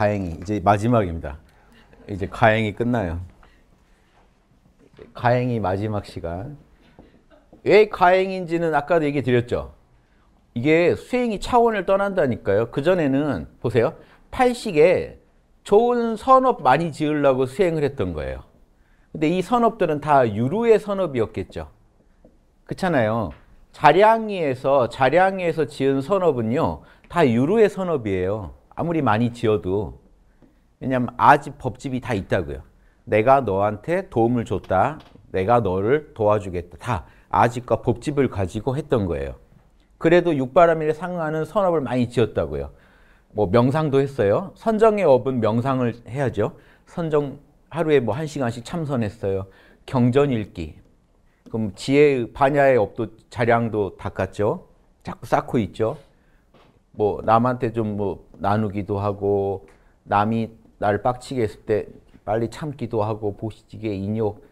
가행이 이제 마지막입니다. 이제 가행이 끝나요. 가행이 마지막 시간. 왜 가행인지는 아까도 얘기 드렸죠. 이게 수행이 차원을 떠난다니까요. 그전에는 보세요. 팔식에 좋은 선업 많이 지으려고 수행을 했던 거예요. 근데 이 선업들은 다 유루의 선업이었겠죠. 그렇잖아요. 자량이에서 자량이에서 지은 선업은요. 다 유루의 선업이에요. 아무리 많이 지어도. 왜냐하면 아직 법집이 다 있다고요. 내가 너한테 도움을 줬다. 내가 너를 도와주겠다. 다 아직과 법집을 가지고 했던 거예요. 그래도 육바람일에 상응하는 선업을 많이 지었다고요. 뭐 명상도 했어요. 선정의 업은 명상을 해야죠. 선정 하루에 뭐 한 시간씩 참선했어요. 경전 읽기. 그럼 지혜의 반야의 업도 자량도 닦았죠. 자꾸 쌓고 있죠. 뭐 남한테 좀 뭐 나누기도 하고 남이 날 빡치게 했을 때 빨리 참기도 하고 보시기에 인욕,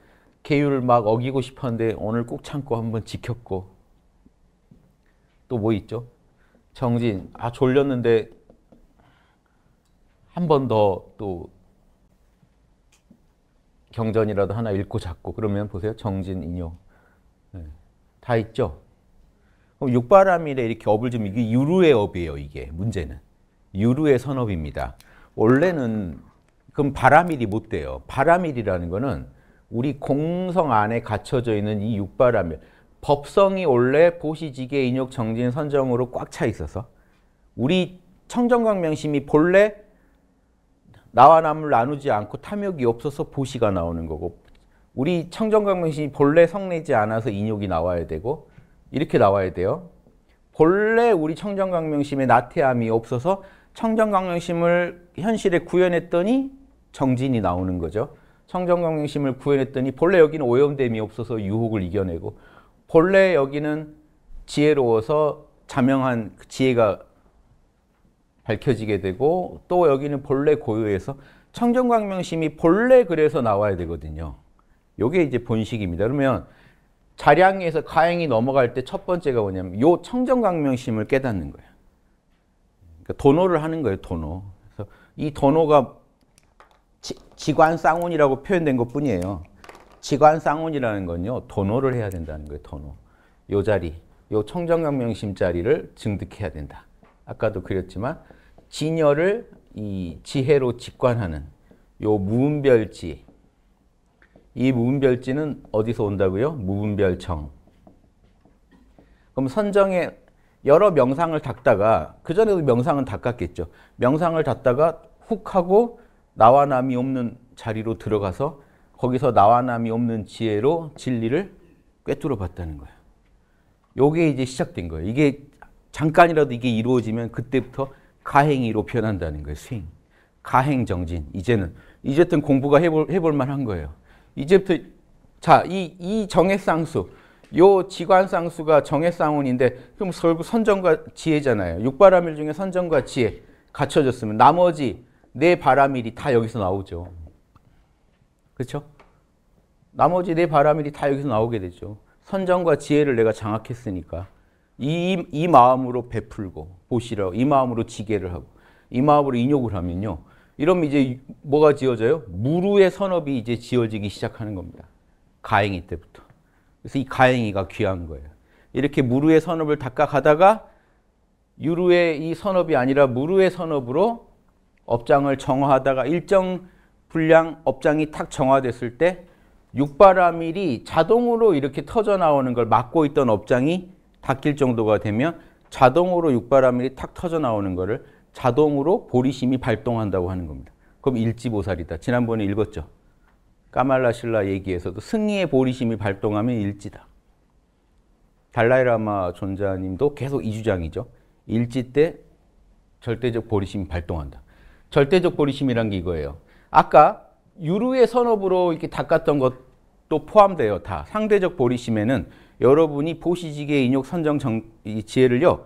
계율 막 어기고 싶었는데 오늘 꾹 참고 한번 지켰고 또 뭐 있죠? 정진, 아 졸렸는데 한 번 더 또 경전이라도 하나 읽고 잡고 그러면 보세요. 정진, 인욕. 네. 다 있죠? 그럼 육바람일에 이렇게 업을 좀 이게 유루의 업이에요, 이게 문제는. 유루의 선업입니다. 원래는 그럼 바라밀이 못 돼요. 바라밀이라는 거는 우리 공성 안에 갇혀져 있는 이 육바라밀 법성이 원래 보시지계 인욕 정진 선정으로 꽉 차 있어서 우리 청정광명심이 본래 나와 남을 나누지 않고 탐욕이 없어서 보시가 나오는 거고 우리 청정광명심이 본래 성내지 않아서 인욕이 나와야 되고 이렇게 나와야 돼요. 본래 우리 청정광명심의 나태함이 없어서 청정강령심을 현실에 구현했더니 정진이 나오는 거죠. 청정강령심을 구현했더니 본래 여기는 오염됨이 없어서 유혹을 이겨내고 본래 여기는 지혜로워서 자명한 그 지혜가 밝혀지게 되고 또 여기는 본래 고유에서 청정광명심이 본래 그래서 나와야 되거든요. 요게 이제 본식입니다. 그러면 자량에서 가행이 넘어갈 때 첫 번째가 뭐냐면 요 청정광명심을 깨닫는 거예요. 그러니까 도노를 하는 거예요, 도노. 그래서 이 도노가 지, 지관쌍운이라고 표현된 것 뿐이에요. 지관쌍운이라는 건요, 도노를 해야 된다는 거예요, 도노. 요 자리, 요 청정경명심 자리를 증득해야 된다. 아까도 그렸지만, 진여를 이 지혜로 직관하는 요 무분별지. 이 무분별지는 어디서 온다고요? 무분별청. 그럼 선정의 여러 명상을 닦다가 그전에도 명상은 닦았겠죠. 명상을 닦다가 훅 하고 나와 남이 없는 자리로 들어가서 거기서 나와 남이 없는 지혜로 진리를 꿰뚫어 봤다는 거예요. 요게 이제 시작된 거예요. 이게 잠깐이라도 이게 이루어지면 그때부터 가행이로 변한다는 거예요. 스윙. 가행 정진. 이제는 이제부 공부가 해볼 해볼 만한 거예요. 이제부터 자, 이이 정액상수 요 지관상수가 정해쌍운인데 그럼 결국 선정과 지혜잖아요. 육바라밀 중에 선정과 지혜 갖춰졌으면 나머지 네 바라밀이 다 여기서 나오죠. 그렇죠? 나머지 네 바라밀이 다 여기서 나오게 되죠. 선정과 지혜를 내가 장악했으니까 이, 이 마음으로 베풀고 보시라 이 마음으로 지게를 하고 이 마음으로 인욕을 하면요. 이러면 이제 뭐가 지어져요? 무루의 선업이 이제 지어지기 시작하는 겁니다. 가행이 때부터. 그래서 이 가행이가 귀한 거예요. 이렇게 무르의 선업을 닦아가다가 유루의 이 선업이 아니라 무루의 선업으로 업장을 정화하다가 일정 분량 업장이 탁 정화됐을 때 육바라밀이 자동으로 이렇게 터져 나오는 걸 막고 있던 업장이 닦일 정도가 되면 자동으로 육바라밀이 탁 터져 나오는 거를 자동으로 보리심이 발동한다고 하는 겁니다. 그럼 일지보살이다. 지난번에 읽었죠. 까말라 실라 얘기에서도 승리의 보리심이 발동하면 일지다. 달라이라마 존자님도 계속 이 주장이죠. 일지 때 절대적 보리심이 발동한다. 절대적 보리심이란 게 이거예요. 아까 유루의 선업으로 이렇게 닦았던 것도 포함돼요. 다 상대적 보리심에는 여러분이 보시지계 인욕 선정 정, 이 지혜를요.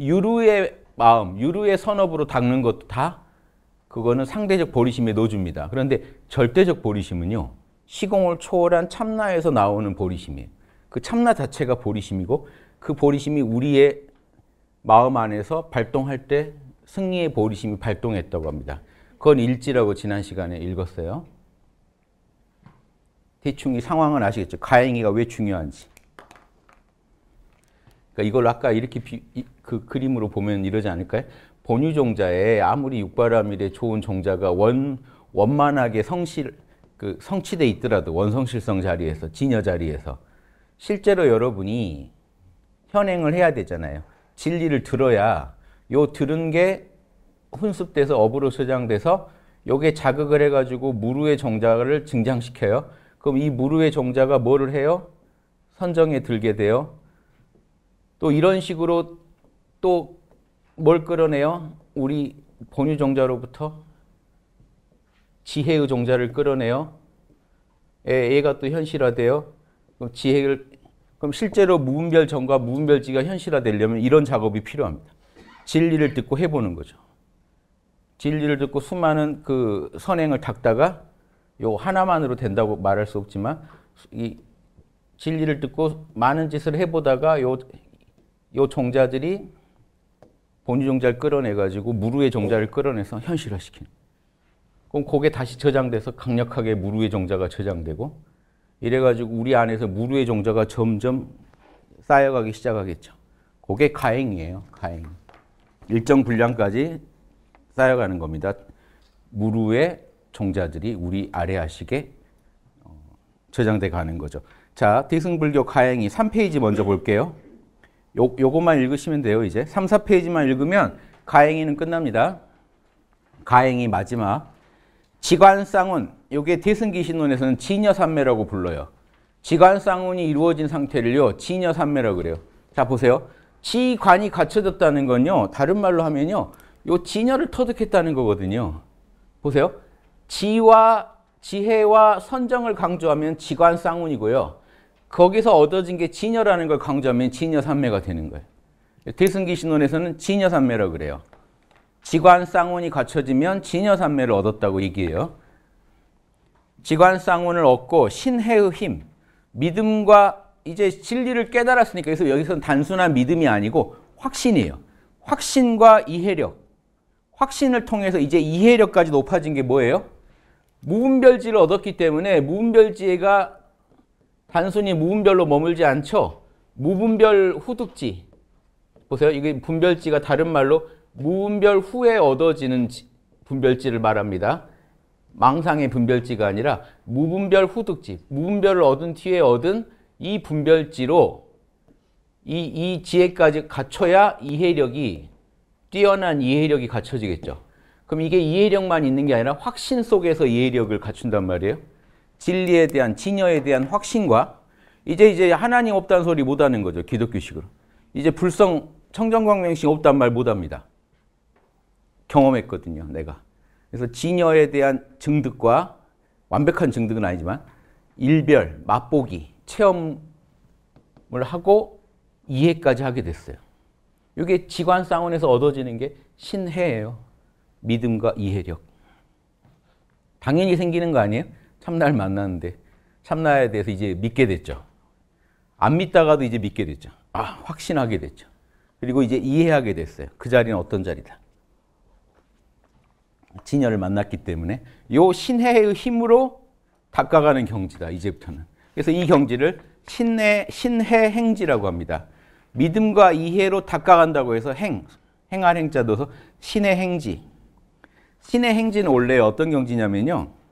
유루의 마음, 유루의 선업으로 닦는 것도 다 그거는 상대적 보리심의 노주입니다. 그런데 절대적 보리심은요. 시공을 초월한 참나에서 나오는 보리심이에요. 그 참나 자체가 보리심이고 그 보리심이 우리의 마음 안에서 발동할 때 승리의 보리심이 발동했다고 합니다. 그건 일지라고 지난 시간에 읽었어요. 대충 이 상황은 아시겠죠? 가행이가 왜 중요한지. 그러니까 이걸 아까 이렇게 비, 이, 그 그림으로 보면 이러지 않을까요? 본유종자에 아무리 육바라밀에 좋은 종자가 원, 원만하게 성실, 그 성취돼 있더라도 원성실성 자리에서, 진여 자리에서 실제로 여러분이 현행을 해야 되잖아요. 진리를 들어야 요 들은 게 훈습돼서 업으로 소장돼서 요게 자극을 해가지고 무루의 종자를 증장시켜요. 그럼 이 무루의 종자가 뭐를 해요? 선정에 들게 돼요. 또 이런 식으로 또뭘 끌어내요? 우리 본유 종자로부터 지혜의 종자를 끌어내요. 예, 얘가 또 현실화돼요. 그럼 지혜를 그럼 실제로 무분별 정과 무분별지가 현실화되려면 이런 작업이 필요합니다. 진리를 듣고 해보는 거죠. 진리를 듣고 수많은 그 선행을 닦다가 요 하나만으로 된다고 말할 수 없지만 이 진리를 듣고 많은 짓을 해보다가 요, 요 종자들이 본유 종자를 끌어내가지고 무루의 종자를 끌어내서 현실화시키는. 그럼 그게 다시 저장돼서 강력하게 무루의 종자가 저장되고 이래가지고 우리 안에서 무루의 종자가 점점 쌓여가기 시작하겠죠. 그게 가행이에요. 가행. 일정 분량까지 쌓여가는 겁니다. 무루의 종자들이 우리 아래아식에 어, 저장돼 가는 거죠. 자, 대승불교 가행이 3페이지 먼저 볼게요. 요, 요것만 읽으시면 돼요, 이제. 3, 4페이지만 읽으면 가행이는 끝납니다. 가행이 마지막. 지관쌍운, 요게 대승기신론에서는 지녀산매라고 불러요. 지관쌍운이 이루어진 상태를요, 지녀산매라고 그래요. 자, 보세요. 지관이 갖춰졌다는 건요, 다른 말로 하면요, 요 지녀를 터득했다는 거거든요. 보세요. 지와 지혜와 선정을 강조하면 지관쌍운이고요. 거기서 얻어진 게 진여라는 걸 강조하면 진여산매가 되는 거예요. 대승기 신론에서는 진여산매라고 그래요. 지관 쌍운이 갖춰지면 진여산매를 얻었다고 얘기해요. 지관 쌍운을 얻고 신해의 힘, 믿음과 이제 진리를 깨달았으니까 그래서 여기서는 단순한 믿음이 아니고 확신이에요. 확신과 이해력. 확신을 통해서 이제 이해력까지 높아진 게 뭐예요? 무분별지를 얻었기 때문에 무분별지가 단순히 무분별로 머물지 않죠. 무분별 후득지. 보세요. 이게 분별지가 다른 말로 무분별 후에 얻어지는 분별지를 말합니다. 망상의 분별지가 아니라 무분별 후득지, 무분별을 얻은 뒤에 얻은 이 분별지로 이, 이 지혜까지 갖춰야 이해력이, 뛰어난 이해력이 갖춰지겠죠. 그럼 이게 이해력만 있는 게 아니라 확신 속에서 이해력을 갖춘단 말이에요. 진리에 대한 진여에 대한 확신과 이제 이제 하나님 없다는 소리 못 하는 거죠. 기독교식으로. 이제 불성 청정광명식 없단 말 못 합니다. 경험했거든요, 내가. 그래서 진여에 대한 증득과 완벽한 증득은 아니지만 일별, 맛보기, 체험을 하고 이해까지 하게 됐어요. 이게 지관 쌍원에서 얻어지는 게 신혜예요. 믿음과 이해력. 당연히 생기는 거 아니에요? 참나를 만났는데 참나에 대해서 이제 믿게 됐죠. 안 믿다가도 이제 믿게 됐죠. 아, 확신하게 됐죠. 그리고 이제 이해하게 됐어요. 그 자리는 어떤 자리다. 진열을 만났기 때문에 요 신해의 힘으로 닦아가는 경지다. 이제부터는. 그래서 이 경지를 신해, 신해 행지라고 합니다. 믿음과 이해로 닦아간다고 해서 행, 행할 행자 넣서 신의 행지. 신의 행지는 원래 어떤 경지냐면요.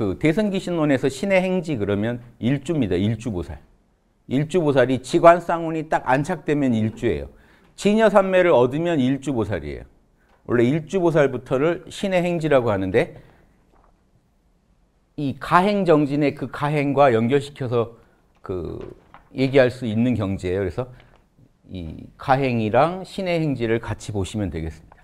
그 대성기신론에서 신의 행지 그러면 일주입니다. 일주보살. 일주보살이 지관쌍운이 딱 안착되면 일주예요. 진여삼매를 얻으면 일주보살이에요. 원래 일주보살부터를 신의 행지라고 하는데 이 가행정진의 그 가행과 연결시켜서 그 얘기할 수 있는 경지예요. 그래서 이 가행이랑 신의 행지를 같이 보시면 되겠습니다.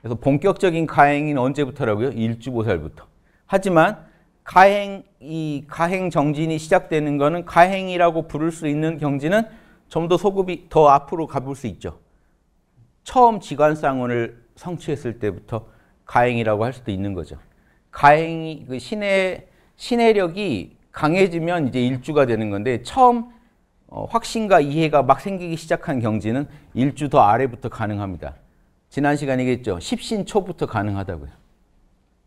그래서 본격적인 가행인 언제부터라고요? 일주보살부터. 하지만 가행 이 가행 정진이 시작되는 거는 가행이라고 부를 수 있는 경지는 좀 더 소급이 더 앞으로 가볼 수 있죠. 처음 지관상원을 성취했을 때부터 가행이라고 할 수도 있는 거죠. 가행이 그 신의 신해력이 강해지면 이제 일주가 되는 건데 처음 어, 확신과 이해가 막 생기기 시작한 경지는 일주 더 아래부터 가능합니다. 지난 시간이겠죠. 십신초부터 가능하다고요.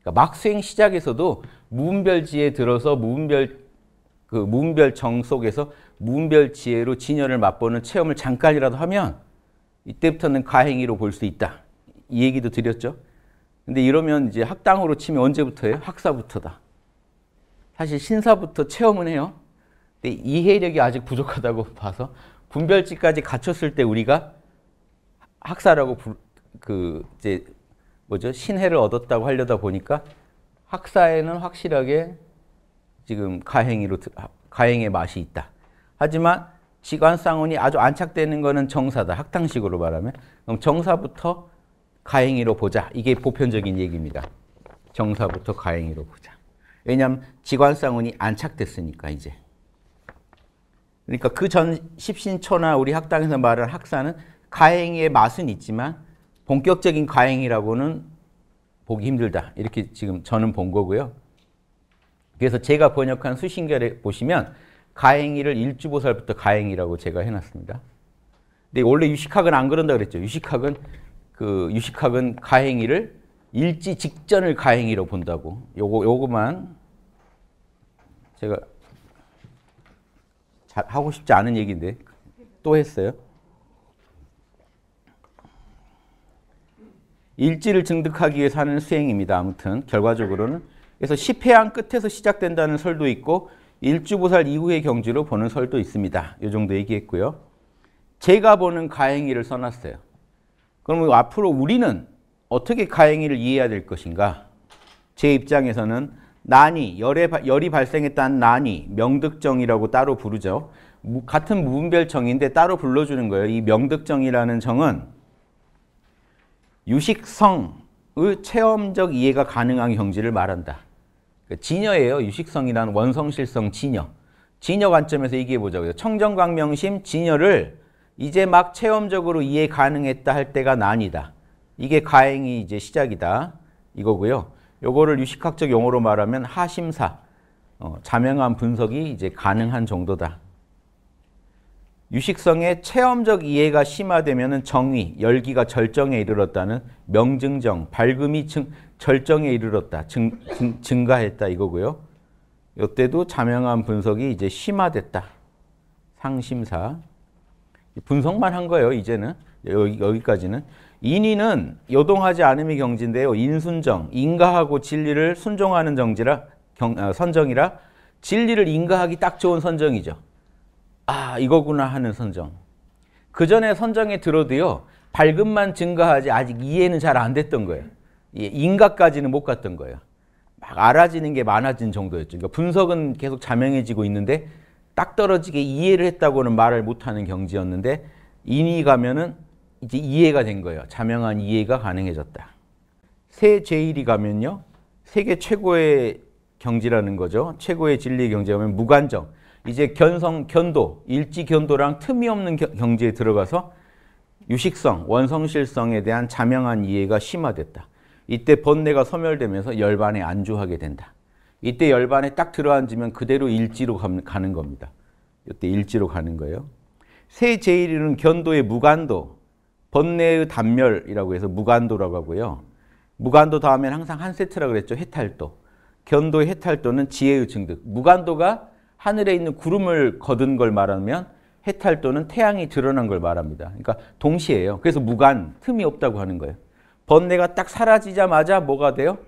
그러니까 막 수행 시작에서도 무분별지에 들어서 무분별 그 무분별정 속에서 무분별 지혜로 진열을 맛보는 체험을 잠깐이라도 하면 이때부터는 가행위로볼 수 있다. 이 얘기도 드렸죠. 근데 이러면 이제 학당으로 치면 언제부터예요? 학사부터다. 사실 신사부터 체험은 해요. 근데 이해력이 아직 부족하다고 봐서 분별지까지 갖췄을 때 우리가 학사라고 부, 그 이제 뭐죠? 신혜를 얻었다고 하려다 보니까 학사에는 확실하게 지금 가행이로 가행의 맛이 있다. 하지만 지관상훈이 아주 안착되는 거는 정사다. 학탕식으로 말하면 그럼 정사부터 가행이로 보자. 이게 보편적인 얘기입니다. 정사부터 가행이로 보자. 왜냐하면 지관상훈이 안착됐으니까 이제. 그러니까 그 전 십신초나 우리 학당에서 말한 학사는 가행의 맛은 있지만 본격적인 과잉이라고는 보기 힘들다. 이렇게 지금 저는 본 거고요. 그래서 제가 번역한 수신결에 보시면 가행이를 일주보살부터 가행이라고 제가 해놨습니다. 근데 원래 유식학은 안 그런다 그랬죠. 유식학은 그 유식학은 가행이를 일지 직전을 가행이로 본다고. 요거 요거만 제가 하고 싶지 않은 얘기인데 또 했어요. 일지를 증득하기 위해서 하는 수행입니다. 아무튼 결과적으로는 그래서 10회안 끝에서 시작된다는 설도 있고 일주보살 이후의 경지로 보는 설도 있습니다. 이 정도 얘기했고요. 제가 보는 가행이를 써놨어요. 그러면 앞으로 우리는 어떻게 가행이를 이해해야 될 것인가? 제 입장에서는 난이, 열에, 열이 발생했다는 난이, 명득정이라고 따로 부르죠. 같은 무분별정인데 따로 불러주는 거예요. 이 명득정이라는 정은 유식성의 체험적 이해가 가능한 경지를 말한다. 그러니까 진여예요. 유식성이란 원성실성 진여. 진여 관점에서 얘기해 보자고요. 청정광명심 진여를 이제 막 체험적으로 이해 가능했다 할 때가 난이다. 이게 가행이 이제 시작이다. 이거고요. 요거를 유식학적 용어로 말하면 하심사, 어, 자명한 분석이 이제 가능한 정도다. 유식성의 체험적 이해가 심화되면 정의, 열기가 절정에 이르렀다는 명증정, 밝음이 증, 절정에 이르렀다, 증, 증, 증가했다 이거고요. 이때도 자명한 분석이 이제 심화됐다. 상심사. 분석만 한 거예요, 이제는. 여기, 여기까지는. 인위는 요동하지 않음이 경지인데요. 인순정, 인가하고 진리를 순종하는 정지라, 경, 어, 선정이라 진리를 인가하기 딱 좋은 선정이죠. 아 이거구나 하는 선정. 그 전에 선정에 들어도요. 발급만 증가하지 아직 이해는 잘 안 됐던 거예요. 인가까지는 못 갔던 거예요. 막 알아지는 게 많아진 정도였죠. 그러니까 분석은 계속 자명해지고 있는데 딱 떨어지게 이해를 했다고는 말을 못하는 경지였는데 인이 가면은 이제 이해가 된 거예요. 자명한 이해가 가능해졌다. 세 제일이 가면요. 세계 최고의 경지라는 거죠. 최고의 진리 경제 가면 무관정. 이제 견성, 견도, 일지 견도랑 틈이 없는 경지에 들어가서 유식성, 원성실성에 대한 자명한 이해가 심화됐다. 이때 번뇌가 소멸되면서 열반에 안주하게 된다. 이때 열반에 딱 들어앉으면 그대로 일지로 가는 겁니다. 이때 일지로 가는 거예요. 세제일이는 견도의 무간도, 번뇌의 단멸이라고 해서 무간도라고 하고요. 무간도 다음엔 항상 한 세트라고 그랬죠. 해탈도. 견도의 해탈도는 지혜의 증득. 무간도가 하늘에 있는 구름을 거둔 걸 말하면 해탈 또는 태양이 드러난 걸 말합니다. 그러니까 동시에요. 그래서 무간, 틈이 없다고 하는 거예요. 번뇌가 딱 사라지자마자 뭐가 돼요?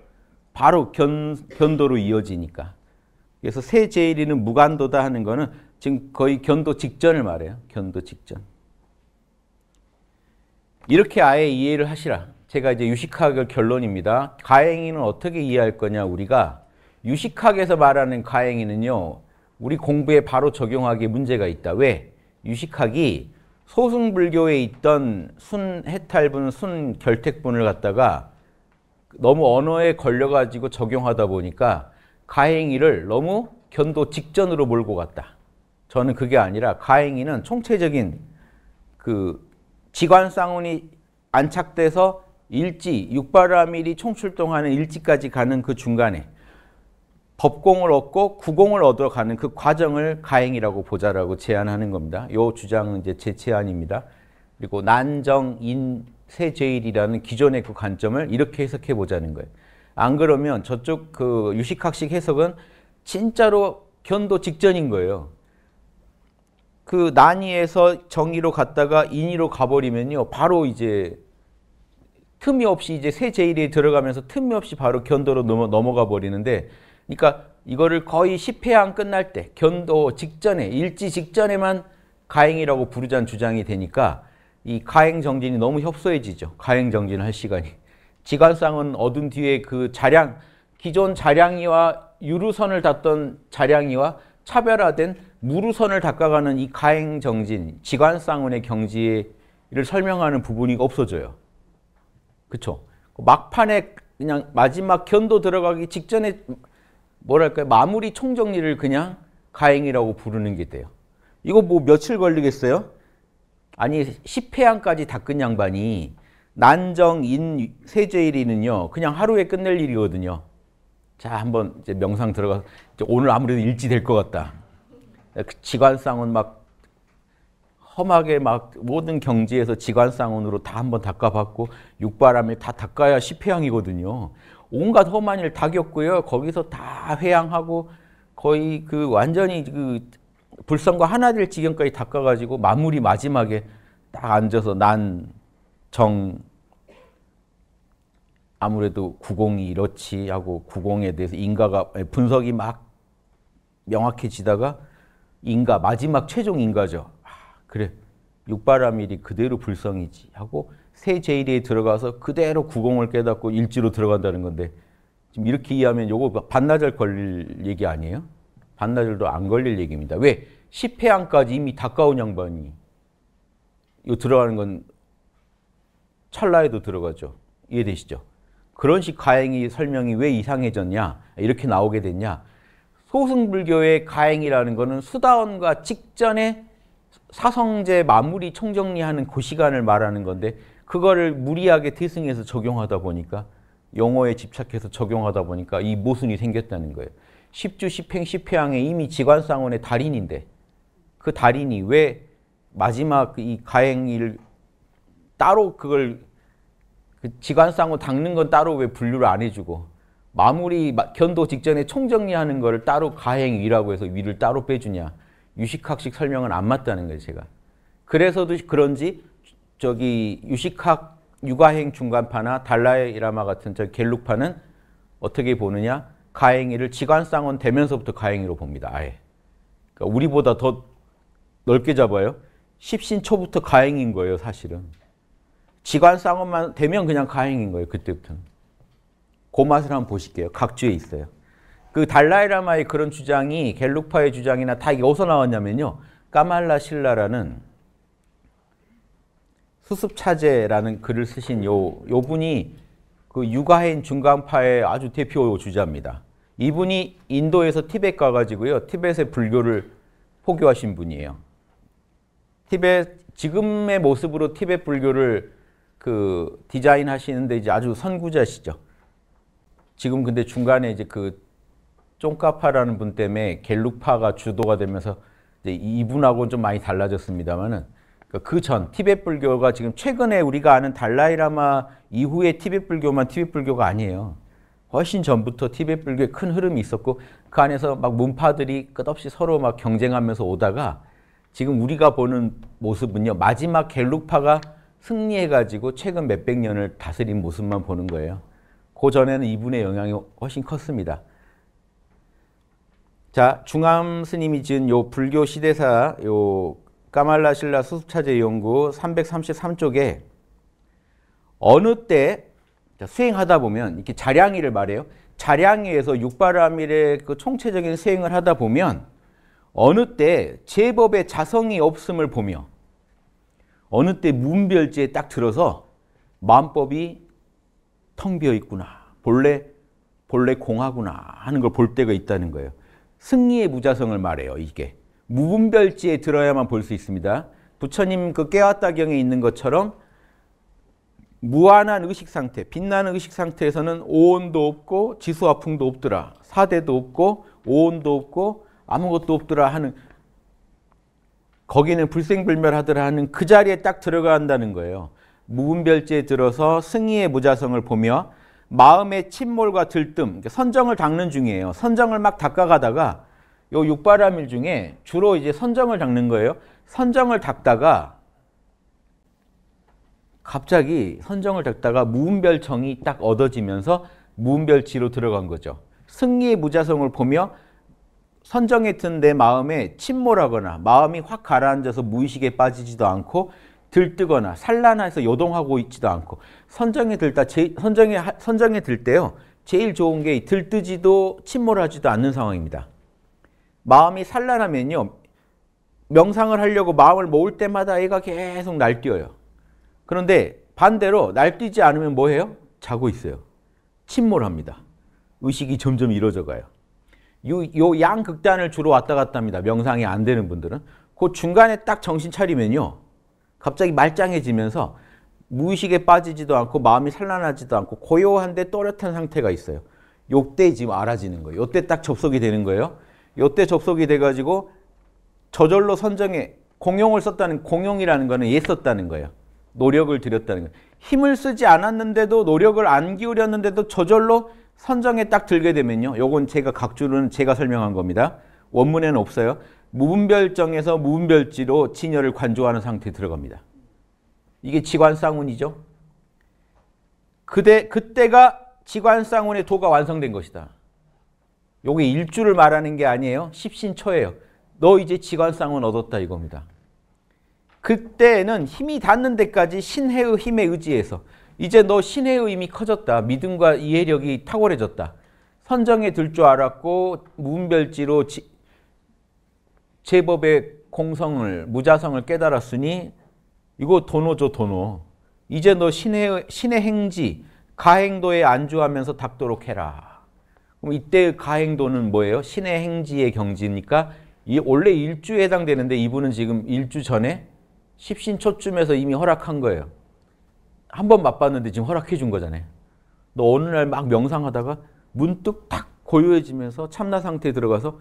바로 견, 견도로 이어지니까. 그래서 새 제일이는 무간도다 하는 거는 지금 거의 견도 직전을 말해요. 견도 직전. 이렇게 아예 이해를 하시라. 제가 이제 유식학의 결론입니다. 가행이는 어떻게 이해할 거냐 우리가 유식학에서 말하는 가행이는요. 우리 공부에 바로 적용하기 문제가 있다. 왜? 유식학이 소승불교에 있던 순해탈분, 순결택분을 갖다가 너무 언어에 걸려가지고 적용하다 보니까 가행이를 너무 견도 직전으로 몰고 갔다. 저는 그게 아니라 가행이는 총체적인 그 지관쌍운이 안착돼서 일지, 육바라밀이 총출동하는 일지까지 가는 그 중간에 법공을 얻고 구공을 얻어가는 그 과정을 가행이라고 보자라고 제안하는 겁니다. 요 주장은 이제 제 제안입니다. 그리고 난정, 인, 세제일이라는 기존의 그 관점을 이렇게 해석해 보자는 거예요. 안 그러면 저쪽 그 유식학식 해석은 진짜로 견도 직전인 거예요. 그 난이에서 정의로 갔다가 인의로 가버리면요. 바로 이제 틈이 없이 이제 세제일이 들어가면서 틈이 없이 바로 견도로 넘어, 넘어가 버리는데 그러니까 이거를 거의 10회안 끝날 때 견도 직전에 일지 직전에만 가행이라고 부르자는 주장이 되니까 이 가행 정진이 너무 협소해지죠. 가행 정진을 할 시간이. 지관상은 얻은 뒤에 그 자량 기존 자량이와 유루선을 닦던 자량이와 차별화된 무루선을 닦아가는 이 가행 정진, 지관상운의 경지를 설명하는 부분이 없어져요. 그쵸 막판에 그냥 마지막 견도 들어가기 직전에 뭐랄까요? 마무리 총정리를 그냥 가행이라고 부르는 게 돼요. 이거 뭐 며칠 걸리겠어요? 아니 10회안까지 닦은 양반이 난정, 인, 세제일이는요 그냥 하루에 끝낼 일이거든요. 자 한번 이제 명상 들어가서 오늘 아무래도 일지 될 것 같다. 지관상은 그 막 험하게 막 모든 경지에서 지관상훈으로 다 한번 닦아봤고 육바람을 다 닦아야 십회양이거든요. 온갖 험한 일 다 겪고요. 거기서 다 회양하고 거의 그 완전히 그 불성과 하나 될 지경까지 닦아가지고 마무리 마지막에 딱 앉아서 난 정 아무래도 구공이 이렇지 하고 구공에 대해서 인가가 예, 분석이 막 명확해지다가 인가 마지막 최종 인가죠. 아, 그래 육바람일이 그대로 불성이지 하고 새 제일에 들어가서 그대로 구공을 깨닫고 일지로 들어간다는 건데 지금 이렇게 이해하면 요거 반나절 걸릴 얘기 아니에요? 반나절도 안 걸릴 얘기입니다. 왜? 10회안까지 이미 가까 양반이 요 들어가는 건 찰나에도 들어가죠. 이해되시죠? 그런 식 가행이 설명이 왜 이상해졌냐? 이렇게 나오게 됐냐? 소승불교의 가행이라는 것은 수다원과 직전에 사성제 마무리 총정리하는 그 시간을 말하는 건데 그거를 무리하게 태승해서 적용하다 보니까 용어에 집착해서 적용하다 보니까 이 모순이 생겼다는 거예요. 10주 10행 10회항에 이미 지관상원의 달인인데 그 달인이 왜 마지막 이 가행일 따로 그걸 그 지관상원 닦는 건 따로 왜 분류를 안 해주고 마무리 견도 직전에 총정리하는 거를 따로 가행위라고 해서 위를 따로 빼주냐 유식학식 설명은 안 맞다는 거예요 제가 그래서도 그런지 저기 유식학 유가행 중간파나 달라이라마 같은 저 갤룩파는 어떻게 보느냐? 가행이를 지관쌍원 되면서부터 가행이로 봅니다. 아예. 그러니까 우리보다 더 넓게 잡아요. 십신초부터 가행인 거예요, 사실은. 지관쌍원만 되면 그냥 가행인 거예요, 그때부터는. 그 맛을 한번 보실게요. 각주에 있어요. 그 달라이라마의 그런 주장이 갤룩파의 주장이나 다 어디서 나왔냐면요. 까말라 신라라는 수습차제라는 글을 쓰신 요, 요 분이 그 유가인 중간파의 아주 대표 주자입니다. 이분이 인도에서 티벳 가가지고요. 티벳의 불교를 포교하신 분이에요. 티벳, 지금의 모습으로 티벳 불교를 그 디자인 하시는데 이제 아주 선구자시죠. 지금 근데 중간에 이제 그 쫑카파라는 분 때문에 갤루파가 주도가 되면서 이제 이분하고는 좀 많이 달라졌습니다만은 그전 그러니까 그 티벳 불교가 지금 최근에 우리가 아는 달라이라마 이후의 티벳 불교만 티벳 불교가 아니에요. 훨씬 전부터 티벳 불교에 큰 흐름이 있었고 그 안에서 막 문파들이 끝없이 서로 막 경쟁하면서 오다가 지금 우리가 보는 모습은요. 마지막 갤룩파가 승리해가지고 최근 몇백 년을 다스린 모습만 보는 거예요. 그 전에는 이분의 영향이 훨씬 컸습니다. 자, 중암 스님이 지은 요 불교 시대사 요 까말라실라 수습차제 연구 333쪽에 어느 때 수행하다 보면 이렇게 자량이를 말해요. 자량이에서 육바람일의 그 총체적인 수행을 하다 보면 어느 때 제법의 자성이 없음을 보며 어느 때 문별지에 딱 들어서 마음법이 텅 비어 있구나. 본래 본래 공하구나 하는 걸 볼 때가 있다는 거예요. 승리의 무자성을 말해요, 이게. 무분별지에 들어야만 볼 수 있습니다. 부처님 그 깨왔다경에 있는 것처럼 무한한 의식 상태, 빛나는 의식 상태에서는 오온도 없고 지수화풍도 없더라. 사대도 없고 오온도 없고 아무것도 없더라 하는 거기는 불생불멸하더라 하는 그 자리에 딱 들어간다는 거예요. 무분별지에 들어서 승의의 무자성을 보며 마음의 침몰과 들뜸, 그러니까 선정을 닦는 중이에요. 선정을 막 닦아가다가 요 육바람일 중에 주로 이제 선정을 닦는 거예요. 선정을 닦다가 갑자기 선정을 닦다가 무음별청이 딱 얻어지면서 무음별치로 들어간 거죠. 승리의 무자성을 보며 선정했던 내 마음에 침몰하거나 마음이 확 가라앉아서 무의식에 빠지지도 않고 들뜨거나 산란해서 요동하고 있지도 않고 선정에 들다 제, 선정에 선정에 들 때요 제일 좋은 게 들뜨지도 침몰하지도 않는 상황입니다. 마음이 산란하면요. 명상을 하려고 마음을 모을 때마다 애가 계속 날뛰어요. 그런데 반대로 날뛰지 않으면 뭐해요? 자고 있어요. 침몰합니다. 의식이 점점 이루어져 가요. 요 양극단을 주로 왔다 갔다 합니다. 명상이 안 되는 분들은. 그 중간에 딱 정신 차리면요. 갑자기 말짱해지면서 무의식에 빠지지도 않고 마음이 산란하지도 않고 고요한데 또렷한 상태가 있어요. 요때 지금 알아지는 거예요. 요때 딱 접속이 되는 거예요. 요때 접속이 돼가지고 저절로 선정에 공용을 썼다는 공용이라는 거는 예썼다는 거예요. 노력을 들였다는 거예요. 힘을 쓰지 않았는데도 노력을 안 기울였는데도 저절로 선정에 딱 들게 되면요. 요건 제가 각주는 제가 설명한 겁니다. 원문에는 없어요. 무분별정에서 무분별지로 진여를 관조하는 상태에 들어갑니다. 이게 지관쌍운이죠. 그대, 그때가 지관쌍운의 도가 완성된 것이다. 요게 일주를 말하는 게 아니에요. 십신초예요. 너 이제 지관상은 얻었다 이겁니다. 그때는 힘이 닿는 데까지 신해의 힘에 의지해서 이제 너 신해의 힘이 커졌다. 믿음과 이해력이 탁월해졌다. 선정에 들 줄 알았고 문별지로 지, 제법의 공성을 무자성을 깨달았으니 이거 도노죠 도노. 이제 너 신의 신의 행지 가행도에 안주하면서 닦도록 해라. 그럼 이때 가행도는 뭐예요? 신의 행지의 경지니까 이 원래 일주에 해당되는데 이분은 지금 일주 전에 십신초쯤에서 이미 허락한 거예요. 한 번 맛봤는데 지금 허락해 준 거잖아요. 너 어느 날 막 명상하다가 문득 탁 고요해지면서 참나 상태에 들어가서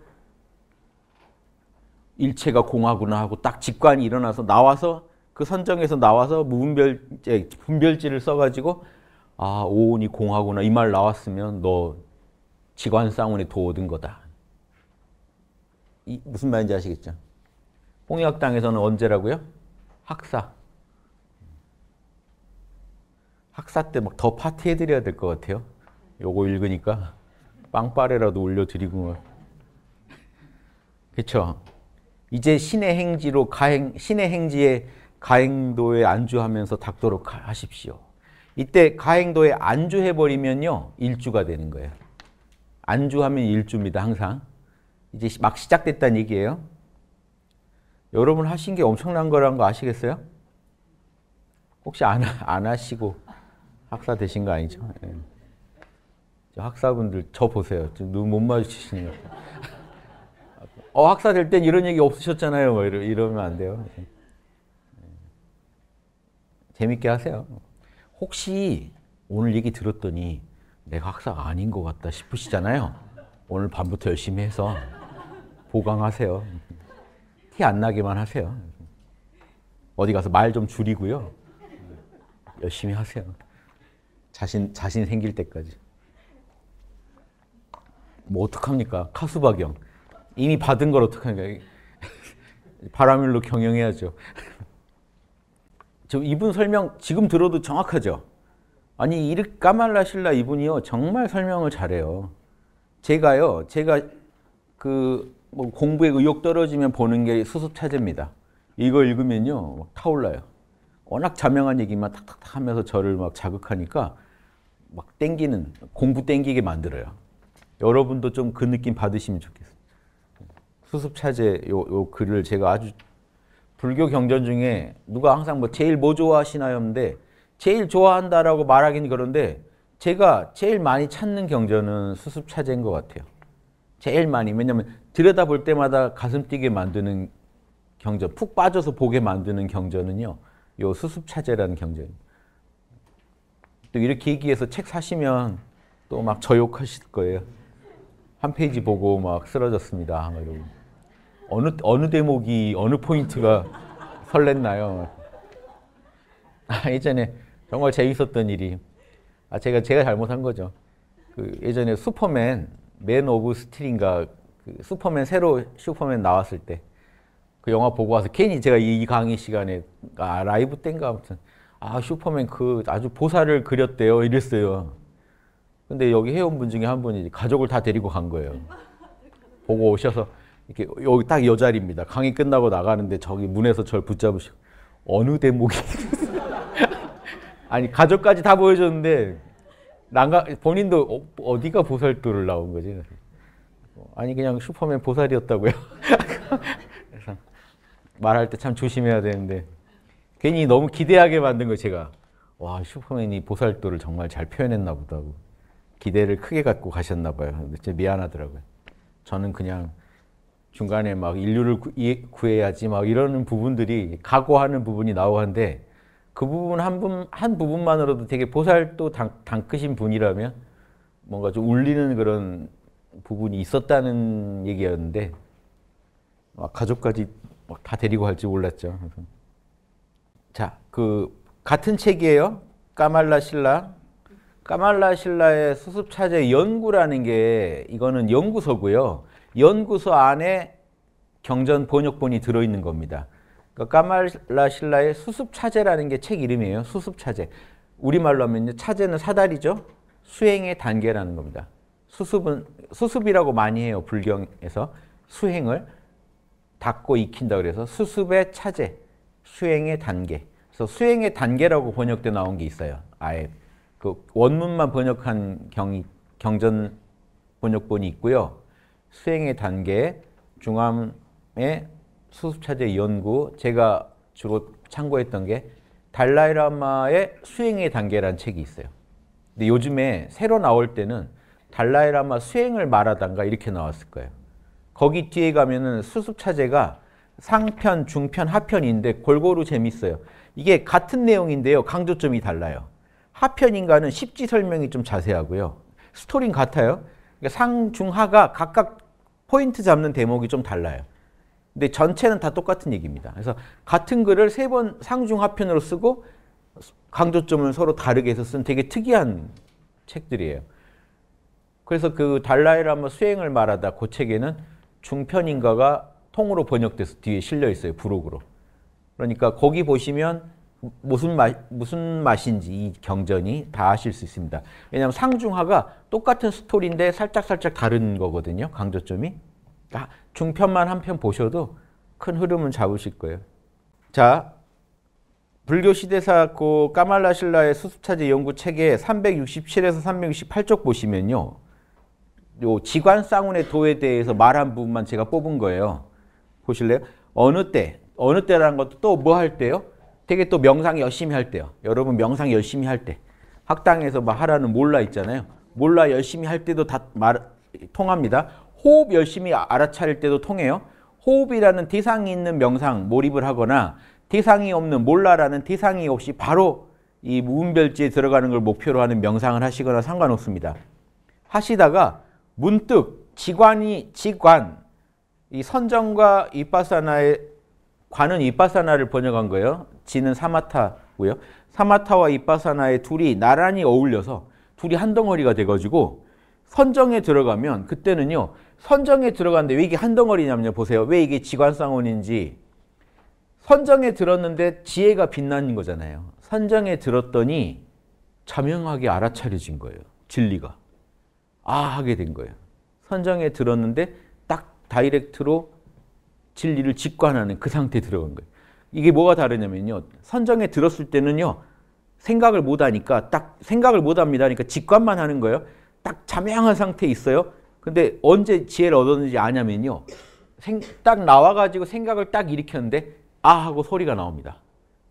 일체가 공하구나 하고 딱 직관이 일어나서 나와서 그 선정에서 나와서 무분별 예, 분별지를 써가지고 아 오온이 공하구나 이 말 나왔으면 너 직관 싸움에 도든 거다. 이 무슨 말인지 아시겠죠? 홍의당에서는 언제라고요? 학사. 학사 때 막 더 파티해드려야 될 것 같아요. 요거 읽으니까 빵빠레라도 올려드리고. 그렇죠? 이제 신의 행지로 가행, 신의 행지에 가행도에 안주하면서 닦도록 하십시오. 이때 가행도에 안주해버리면요. 일주가 되는 거예요. 안주하면 일주입니다. 항상. 이제 막 시작됐다는 얘기예요. 여러분 하신 게 엄청난 거란 거 아시겠어요? 혹시 안, 안 하시고 학사 되신 거 아니죠? 네. 학사분들 저 보세요. 눈 못 마주치시는 거. 어, 학사 될 땐 이런 얘기 없으셨잖아요. 뭐 이러, 이러면 안 돼요. 네. 재밌게 하세요. 혹시 오늘 얘기 들었더니 내가 학사가 아닌 것 같다 싶으시잖아요. 오늘 밤부터 열심히 해서 보강하세요. 티 안 나게만 하세요. 어디 가서 말 좀 줄이고요. 열심히 하세요. 자신 자신 생길 때까지. 뭐 어떡합니까? 카수박경 이미 받은 걸 어떡합니까? 바람일로 경영해야죠. 지 이분 설명 지금 들어도 정확하죠? 아니 이렇게 까말라 실라 이분이요 정말 설명을 잘해요. 제가요 제가 그뭐 공부에 의욕 떨어지면 보는 게 수습 차제입니다. 이거 읽으면요 막 타올라요. 워낙 자명한 얘기만 탁탁탁 하면서 저를 막 자극하니까 막 땡기는 공부 땡기게 만들어요. 여러분도 좀 그 느낌 받으시면 좋겠어요. 수습 차제 요, 요 글을 제가 아주 불교 경전 중에 누가 항상 뭐 제일 뭐 좋아하시나요? 인데 제일 좋아한다라고 말하긴 그런데 제가 제일 많이 찾는 경전은 수습차제인 것 같아요. 제일 많이. 왜냐하면 들여다볼 때마다 가슴 뛰게 만드는 경전, 푹 빠져서 보게 만드는 경전은요. 요 수습차제라는 경전입니다. 또 이렇게 얘기해서 책 사시면 또 막 저욕하실 거예요. 한 페이지 보고 막 쓰러졌습니다. 막러고 어느, 어느 대목이, 어느 포인트가 설렜나요? 아, 예전에 정말 재밌었던 일이 아 제가 제가 잘못한 거죠. 그 예전에 슈퍼맨 맨 오브 스틸인가 그 슈퍼맨 새로 슈퍼맨 나왔을 때 그 영화 보고 와서 괜히 제가 이, 이 강의 시간에 아 라이브 땐가 아무튼 아 슈퍼맨 그 아주 보살을 그렸대요 이랬어요. 근데 여기 회원분 중에 한 분이 가족을 다 데리고 간 거예요. 보고 오셔서 이렇게 여기 딱여 자리입니다. 강의 끝나고 나가는데 저기 문에서 절 붙잡으시고 어느 대목이 아니 가족까지 다 보여줬는데 난가 본인도 어, 디가 보살도를 나온 거지? 어, 아니 그냥 슈퍼맨 보살이었다고요. 그래서 말할 때 참 조심해야 되는데 괜히 너무 기대하게 만든 거 제가 와 슈퍼맨이 보살도를 정말 잘 표현했나 보다고 기대를 크게 갖고 가셨나 봐요. 진짜 미안하더라고요. 저는 그냥 중간에 막 인류를 구해야지 막 이러는 부분들이 각오하는 부분이 나오는데 그 부분 한, 분, 한 부분만으로도 되게 보살도 당, 당크신 분이라면 뭔가 좀 울리는 그런 부분이 있었다는 얘기였는데 아, 막 가족까지 막다 데리고 갈지 몰랐죠. 자, 그 같은 책이에요. 까말라 신라. 까말라 신라의 수습 차제 연구라는 게 이거는 연구서고요. 연구서 안에 경전 번역본이 들어 있는 겁니다. 그까말라신라의 그러니까 수습차제라는 게 책 이름이에요. 수습차제. 우리말로 하면 차제는 사다리죠. 수행의 단계라는 겁니다. 수습은 수습이라고 많이 해요. 불경에서 수행을 닦고 익힌다 그래서 수습의 차제, 수행의 단계. 그래서 수행의 단계라고 번역돼 나온 게 있어요. 아예 그 원문만 번역한 경, 경전 번역본이 있고요. 수행의 단계, 중암의 수습차제 연구 제가 주로 참고했던 게 달라이라마의 수행의 단계라는 책이 있어요. 근데 요즘에 새로 나올 때는 달라이라마 수행을 말하던가 이렇게 나왔을 거예요. 거기 뒤에 가면은 수습차제가 상편, 중편, 하편인데 골고루 재밌어요. 이게 같은 내용인데요. 강조점이 달라요. 하편인가는 쉽지 설명이 좀 자세하고요. 스토린 같아요. 그러니까 상, 중, 하가 각각 포인트 잡는 대목이 좀 달라요. 근데 전체는 다 똑같은 얘기입니다. 그래서 같은 글을 세 번 상중하편으로 쓰고 강조점을 서로 다르게 해서 쓴 되게 특이한 책들이에요. 그래서 그 달라이라마 수행을 말하다 그 책에는 중편인가가 통으로 번역돼서 뒤에 실려 있어요. 부록으로. 그러니까 거기 보시면 무슨 맛 무슨 맛인지 이 경전이 다 아실 수 있습니다. 왜냐하면 상중하가 똑같은 스토리인데 살짝 살짝 다른 거거든요. 강조점이 중편만 한 편 보셔도 큰 흐름은 잡으실 거예요. 자, 불교 시대사고 까말라 신라의 수습차지 연구 책에 367에서 368쪽 보시면요. 요 지관 쌍운의 도에 대해서 말한 부분만 제가 뽑은 거예요. 보실래요? 어느 때, 어느 때라는 것도 또 뭐 할 때요? 되게 또 명상 열심히 할 때요. 여러분 명상 열심히 할 때. 학당에서 막 하라는 몰라 있잖아요. 몰라 열심히 할 때도 다 말, 통합니다. 호흡 열심히 알아차릴 때도 통해요. 호흡이라는 대상이 있는 명상 몰입을 하거나 대상이 없는 몰라라는 대상이 없이 바로 이 무음별지에 들어가는 걸 목표로 하는 명상을 하시거나 상관없습니다. 하시다가 문득 지관이 지관 이 선정과 이빠사나의 관은 이빠사나를 번역한 거예요. 지는 사마타고요. 사마타와 이빠사나의 둘이 나란히 어울려서 둘이 한 덩어리가 돼가지고 선정에 들어가면 그때는요 선정에 들어갔는데 왜 이게 한 덩어리냐면요. 보세요. 왜 이게 지관상원인지 선정에 들었는데 지혜가 빛나는 거잖아요. 선정에 들었더니 자명하게 알아차려진 거예요. 진리가. 아 하게 된 거예요. 선정에 들었는데 딱 다이렉트로 진리를 직관하는 그 상태에 들어간 거예요. 이게 뭐가 다르냐면요. 선정에 들었을 때는요. 생각을 못하니까 딱 생각을 못합니다. 그러니까 직관만 하는 거예요. 딱 자명한 상태에 있어요. 근데 언제 지혜를 얻었는지 아냐면요. 생, 딱 나와가지고 생각을 딱 일으켰는데 아 하고 소리가 나옵니다.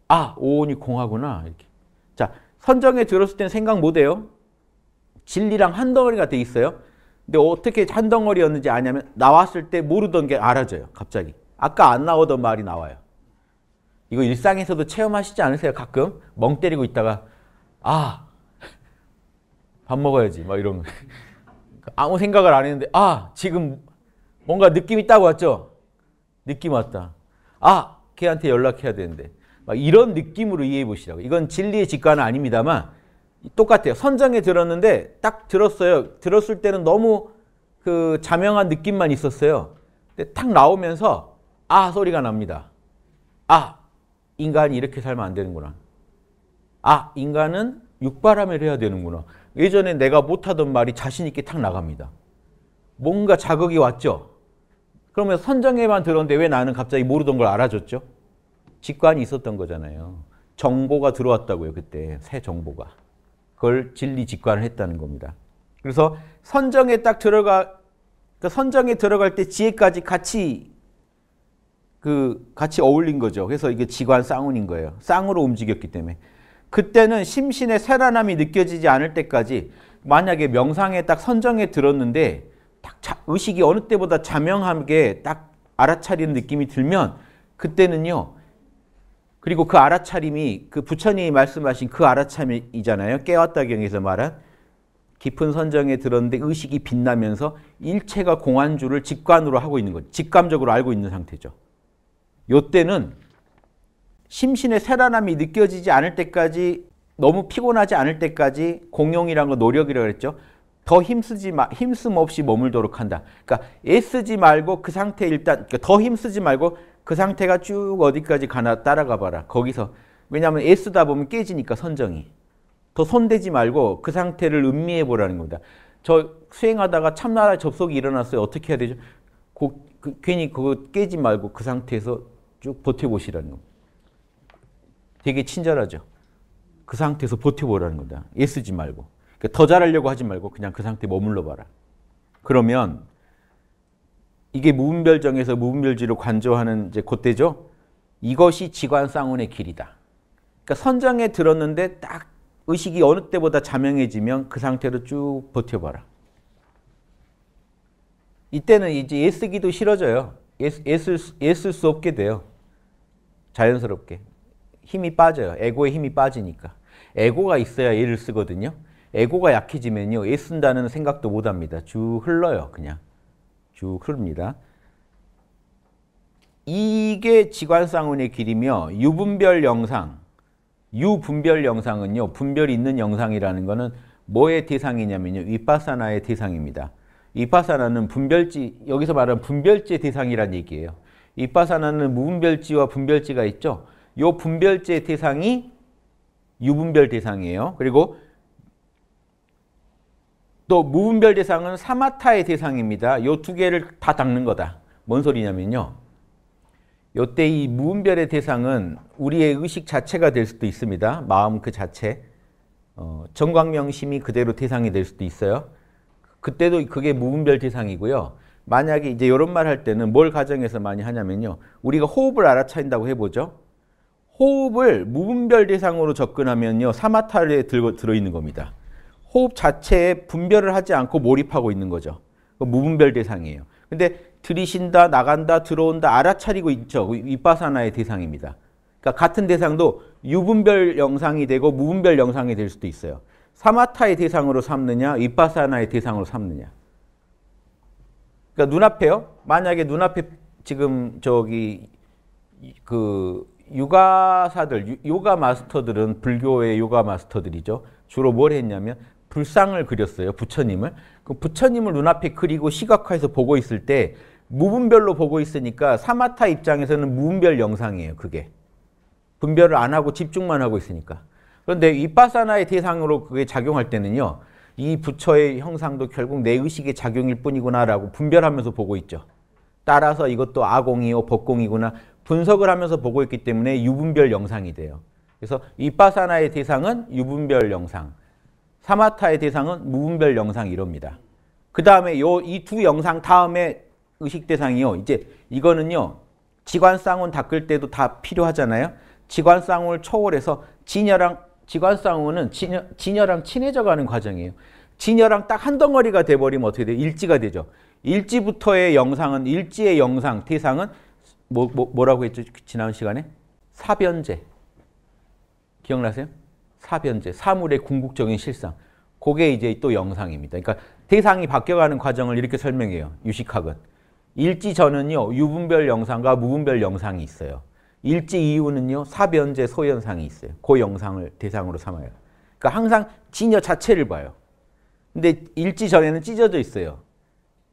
아 오온이 공하구나 이렇게. 자 선정에 들었을 때는 생각 못해요. 진리랑 한 덩어리가 돼 있어요. 근데 어떻게 한 덩어리였는지 아냐면 나왔을 때 모르던 게 알아져요. 갑자기. 아까 안 나오던 말이 나와요. 이거 일상에서도 체험하시지 않으세요? 가끔 멍 때리고 있다가 아 밥 먹어야지 막 이런 그러니까 아무 생각을 안 했는데 아 지금 뭔가 느낌이 딱 왔죠? 느낌 왔다. 아 걔한테 연락해야 되는데 막 이런 느낌으로 이해해 보시라고. 이건 진리의 직관은 아닙니다만 똑같아요. 선장에 들었는데 딱 들었어요. 들었을 때는 너무 그 자명한 느낌만 있었어요. 근데 탁 나오면서 아 소리가 납니다. 아 인간이 이렇게 살면 안 되는구나. 아 인간은 육바람을 해야 되는구나. 예전에 내가 못하던 말이 자신 있게 탁 나갑니다. 뭔가 자극이 왔죠. 그러면 선정에만 들었는데 왜 나는 갑자기 모르던 걸 알아줬죠? 직관이 있었던 거잖아요. 정보가 들어왔다고요, 그때. 새 정보가. 그걸 진리 직관을 했다는 겁니다. 그래서 선정에 딱 들어가, 그러니까 선정에 들어갈 때 지혜까지 같이 그, 같이 어울린 거죠. 그래서 이게 지관 쌍운인 거예요. 쌍으로 움직였기 때문에. 그때는 심신의 세란남이 느껴지지 않을 때까지 만약에 명상에 딱 선정에 들었는데 딱 자, 의식이 어느 때보다 자명하게 딱 알아차리는 느낌이 들면 그때는요. 그리고 그 알아차림이 그 부처님이 말씀하신 그 알아차림이잖아요. 깨웠다경에서 말한 깊은 선정에 들었는데 의식이 빛나면서 일체가 공안주를 직관으로 하고 있는 것, 직감적으로 알고 있는 상태죠. 요때는 심신의 새란함이 느껴지지 않을 때까지 너무 피곤하지 않을 때까지 공용이란 건 노력이라고 그랬죠. 더 힘쓰지 마, 힘쓰 없이 머물도록 한다. 그러니까 애쓰지 말고 그 상태 일단 그러니까 더 힘쓰지 말고 그 상태가 쭉 어디까지 가나 따라가 봐라. 거기서 왜냐하면 애쓰다 보면 깨지니까 선정이 더 손대지 말고 그 상태를 음미해 보라는 겁니다. 저 수행하다가 참나라 접속이 일어났어요. 어떻게 해야 되죠? 그, 그, 괜히 그거 깨지 말고 그 상태에서 쭉 버텨보시라는 겁니다. 되게 친절하죠. 그 상태에서 버텨보라는 거다. 애쓰지 말고. 그러니까 더 잘하려고 하지 말고 그냥 그 상태에 머물러 봐라. 그러면 이게 무분별정에서 무분별지로 관조하는 이제 그때죠. 이것이 지관쌍운의 길이다. 그러니까 선장에 들었는데 딱 의식이 어느 때보다 자명해지면 그 상태로 쭉 버텨봐라. 이때는 이제 애쓰기도 싫어져요. 애쓸 수 없게 돼요. 자연스럽게. 힘이 빠져요. 에고에 힘이 빠지니까. 에고가 있어야 얘를 쓰거든요. 에고가 약해지면요. 얘 쓴다는 생각도 못합니다. 쭉 흘러요. 그냥. 쭉 흐릅니다. 이게 지관상운의 길이며 유분별 영상, 유분별 영상은요. 분별이 있는 영상이라는 거는 뭐의 대상이냐면요. 위파사나의 대상입니다. 위파사나는 분별지, 여기서 말하는 분별지 대상이란 얘기예요. 위파사나는 무분별지와 분별지가 있죠. 이 분별제 대상이 유분별 대상이에요. 그리고 또 무분별 대상은 사마타의 대상입니다. 이 두 개를 다 닦는 거다. 뭔 소리냐면요. 이때이 무분별의 대상은 우리의 의식 자체가 될 수도 있습니다. 마음 그 자체. 어, 정광명심이 그대로 대상이 될 수도 있어요. 그때도 그게 무분별 대상이고요. 만약에 이제 이런 말 할 때는 뭘 가정해서 많이 하냐면요. 우리가 호흡을 알아차린다고 해보죠. 호흡을 무분별 대상으로 접근하면요. 사마타에 들어있는 겁니다. 호흡 자체에 분별을 하지 않고 몰입하고 있는 거죠. 그 무분별 대상이에요. 근데 들이신다, 나간다, 들어온다, 알아차리고 있죠. 윗바사나의 대상입니다. 그러니까 같은 대상도 유분별 영상이 되고 무분별 영상이 될 수도 있어요. 사마타의 대상으로 삼느냐, 윗바사나의 대상으로 삼느냐. 그러니까 눈앞에요. 만약에 눈앞에 지금 저기 그 요가사들, 요가 마스터들은 불교의 요가 마스터들이죠. 주로 뭘 했냐면 불상을 그렸어요. 부처님을. 그 부처님을 눈앞에 그리고 시각화해서 보고 있을 때 무분별로 보고 있으니까 사마타 입장에서는 무분별 영상이에요. 그게. 분별을 안 하고 집중만 하고 있으니까. 그런데 이빠사나의 대상으로 그게 작용할 때는요. 이 부처의 형상도 결국 내 의식의 작용일 뿐이구나라고 분별하면서 보고 있죠. 따라서 이것도 아공이요, 법공이구나 분석을 하면서 보고 있기 때문에 유분별 영상이 돼요. 그래서 이빠사나의 대상은 유분별 영상, 사마타의 대상은 무분별 영상 이럽니다. 그 다음에 이 두 영상 다음에 의식 대상이요. 이제 이거는요. 지관쌍운 닦을 때도 다 필요하잖아요. 지관쌍운을 초월해서 진여랑 지관쌍운은 진여, 진여랑 친해져가는 과정이에요. 진여랑 딱 한 덩어리가 돼버리면 어떻게 돼요? 일지가 되죠. 일지부터의 영상은 일지의 영상, 대상은 뭐, 뭐, 라고 했죠? 그 지난 시간에? 사변제. 기억나세요? 사변제. 사물의 궁극적인 실상. 그게 이제 또 영상입니다. 그러니까 대상이 바뀌어가는 과정을 이렇게 설명해요. 유식학은. 일지 전은요. 유분별 영상과 무분별 영상이 있어요. 일지 이후는요. 사변제 소현상이 있어요. 그 영상을 대상으로 삼아요. 그러니까 항상 진여 자체를 봐요. 근데 일지 전에는 찢어져 있어요.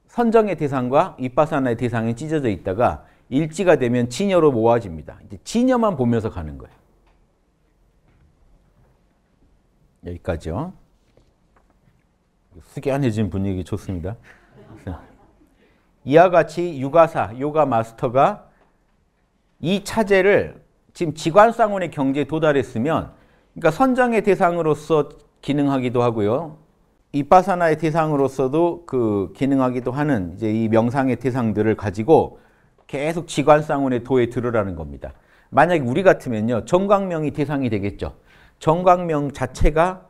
선정의 대상과 윗바사의 대상이 찢어져 있다가 일지가 되면 진여로 모아집니다. 이제 진여만 보면서 가는 거예요. 여기까지요. 숙연해진 분위기 좋습니다. 이와 같이 유가사, 요가 마스터가 이 차제를 지금 지관상원의 경제에 도달했으면 그러니까 선정의 대상으로서 기능하기도 하고요. 이빠사나의 대상으로서도 그 기능하기도 하는 이제 이 명상의 대상들을 가지고 계속 지관상원의 도에 들으라는 겁니다. 만약에 우리 같으면요. 정광명이 대상이 되겠죠. 정광명 자체가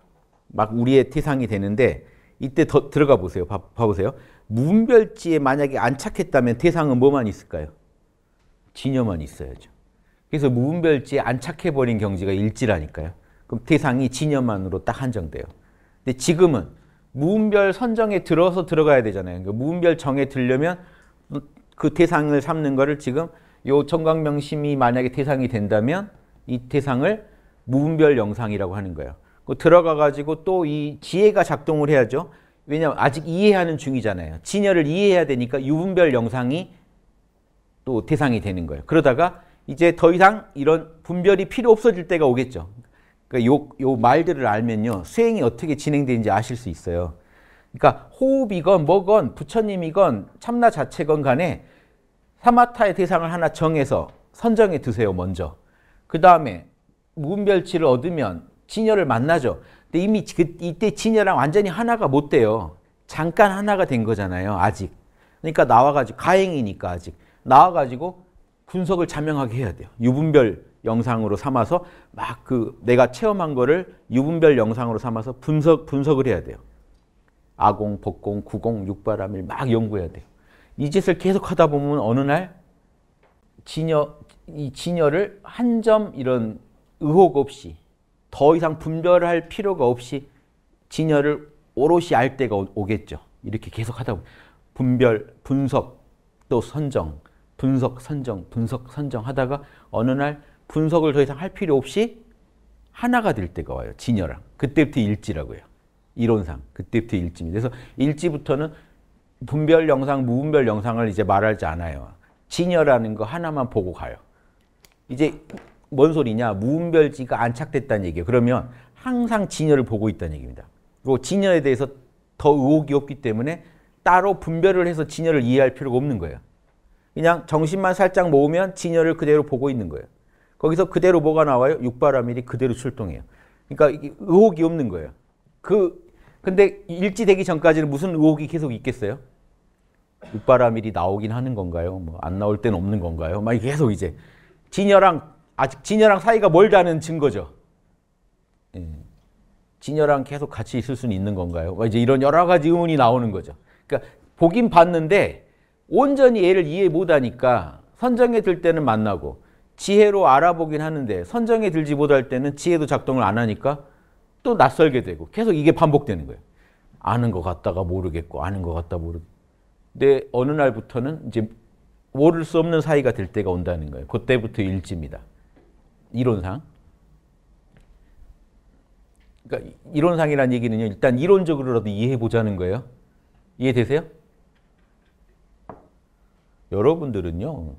막 우리의 대상이 되는데 이때 더 들어가 보세요. 봐, 보세요 문별지에 만약에 안착했다면 대상은 뭐만 있을까요? 진여만 있어야죠. 그래서 무분별지에 안착해버린 경지가 일지라니까요. 그럼 대상이 진여만으로 딱 한정돼요. 근데 지금은 무분별 선정에 들어서 들어가야 되잖아요. 그러니까 무분별 정에 들려면 그 태상을 삼는 거를 지금 요 청각명심이 만약에 태상이 된다면 이 태상을 무분별 영상이라고 하는 거예요. 그 들어가 가지고 또 이 지혜가 작동을 해야죠. 왜냐하면 아직 이해하는 중이잖아요. 진열을 이해해야 되니까 유분별 영상이 또 대상이 되는 거예요. 그러다가 이제 더 이상 이런 분별이 필요 없어질 때가 오겠죠. 그러니까 요, 요 말들을 알면요. 수행이 어떻게 진행되는지 아실 수 있어요. 그러니까 호흡이건 뭐건 부처님이건 참나 자체건 간에 사마타의 대상을 하나 정해서 선정해 두세요 먼저. 그 다음에 무분별치를 얻으면 진여를 만나죠. 근데 이미 그, 이때 진여랑 완전히 하나가 못 돼요. 잠깐 하나가 된 거잖아요. 아직. 그러니까 나와가지고 가행이니까 아직. 나와가지고 분석을 자명하게 해야 돼요. 유분별 영상으로 삼아서 막 그 내가 체험한 거를 유분별 영상으로 삼아서 분석 분석을 해야 돼요. 아공, 복공, 구공, 육바람일 막 연구해야 돼요. 이 짓을 계속 하다 보면 어느 날 진여, 이 진여를 한 점 이런 의혹 없이 더 이상 분별할 필요가 없이 진여를 오롯이 알 때가 오겠죠. 이렇게 계속 하다 보면 분별, 분석, 또 선정, 분석, 선정, 분석, 선정 하다가 어느 날 분석을 더 이상 할 필요 없이 하나가 될 때가 와요. 진여랑. 그때부터 일지라고요. 이론상 그때부터 일지입 그래서 일지부터는 분별 영상, 무분별 영상을 이제 말하지 않아요. 진열하는거 하나만 보고 가요. 이제 뭔 소리냐? 무분별지가 안착됐다는 얘기예요. 그러면 항상 진열을 보고 있다는 얘기입니다. 그리고 진열에 대해서 더 의혹이 없기 때문에 따로 분별을 해서 진열을 이해할 필요가 없는 거예요. 그냥 정신만 살짝 모으면 진열을 그대로 보고 있는 거예요. 거기서 그대로 뭐가 나와요? 육바라밀이 그대로 출동해요. 그러니까 의혹이 없는 거예요. 그 근데 일지되기 전까지는 무슨 의혹이 계속 있겠어요? 육바라밀이 나오긴 하는 건가요? 뭐 안 나올 때 없는 건가요? 막 계속 이제 진여랑 아직 진여랑 사이가 멀다는 증거죠. 예. 진여랑 계속 같이 있을 수는 있는 건가요? 막 뭐 이제 이런 여러 가지 의문이 나오는 거죠. 그러니까 보긴 봤는데 온전히 얘를 이해 못하니까 선정에 들 때는 만나고 지혜로 알아보긴 하는데 선정에 들지 못할 때는 지혜도 작동을 안 하니까 또 낯설게 되고 계속 이게 반복되는 거예요. 아는 것 같다가 모르겠고 아는 것 같다 모르. 근데 어느 날부터는 이제 모를 수 없는 사이가 될 때가 온다는 거예요. 그때부터 일지입니다. 이론상. 그러니까 이론상이라는 얘기는요. 일단 이론적으로라도 이해해 보자는 거예요. 이해되세요? 여러분들은요.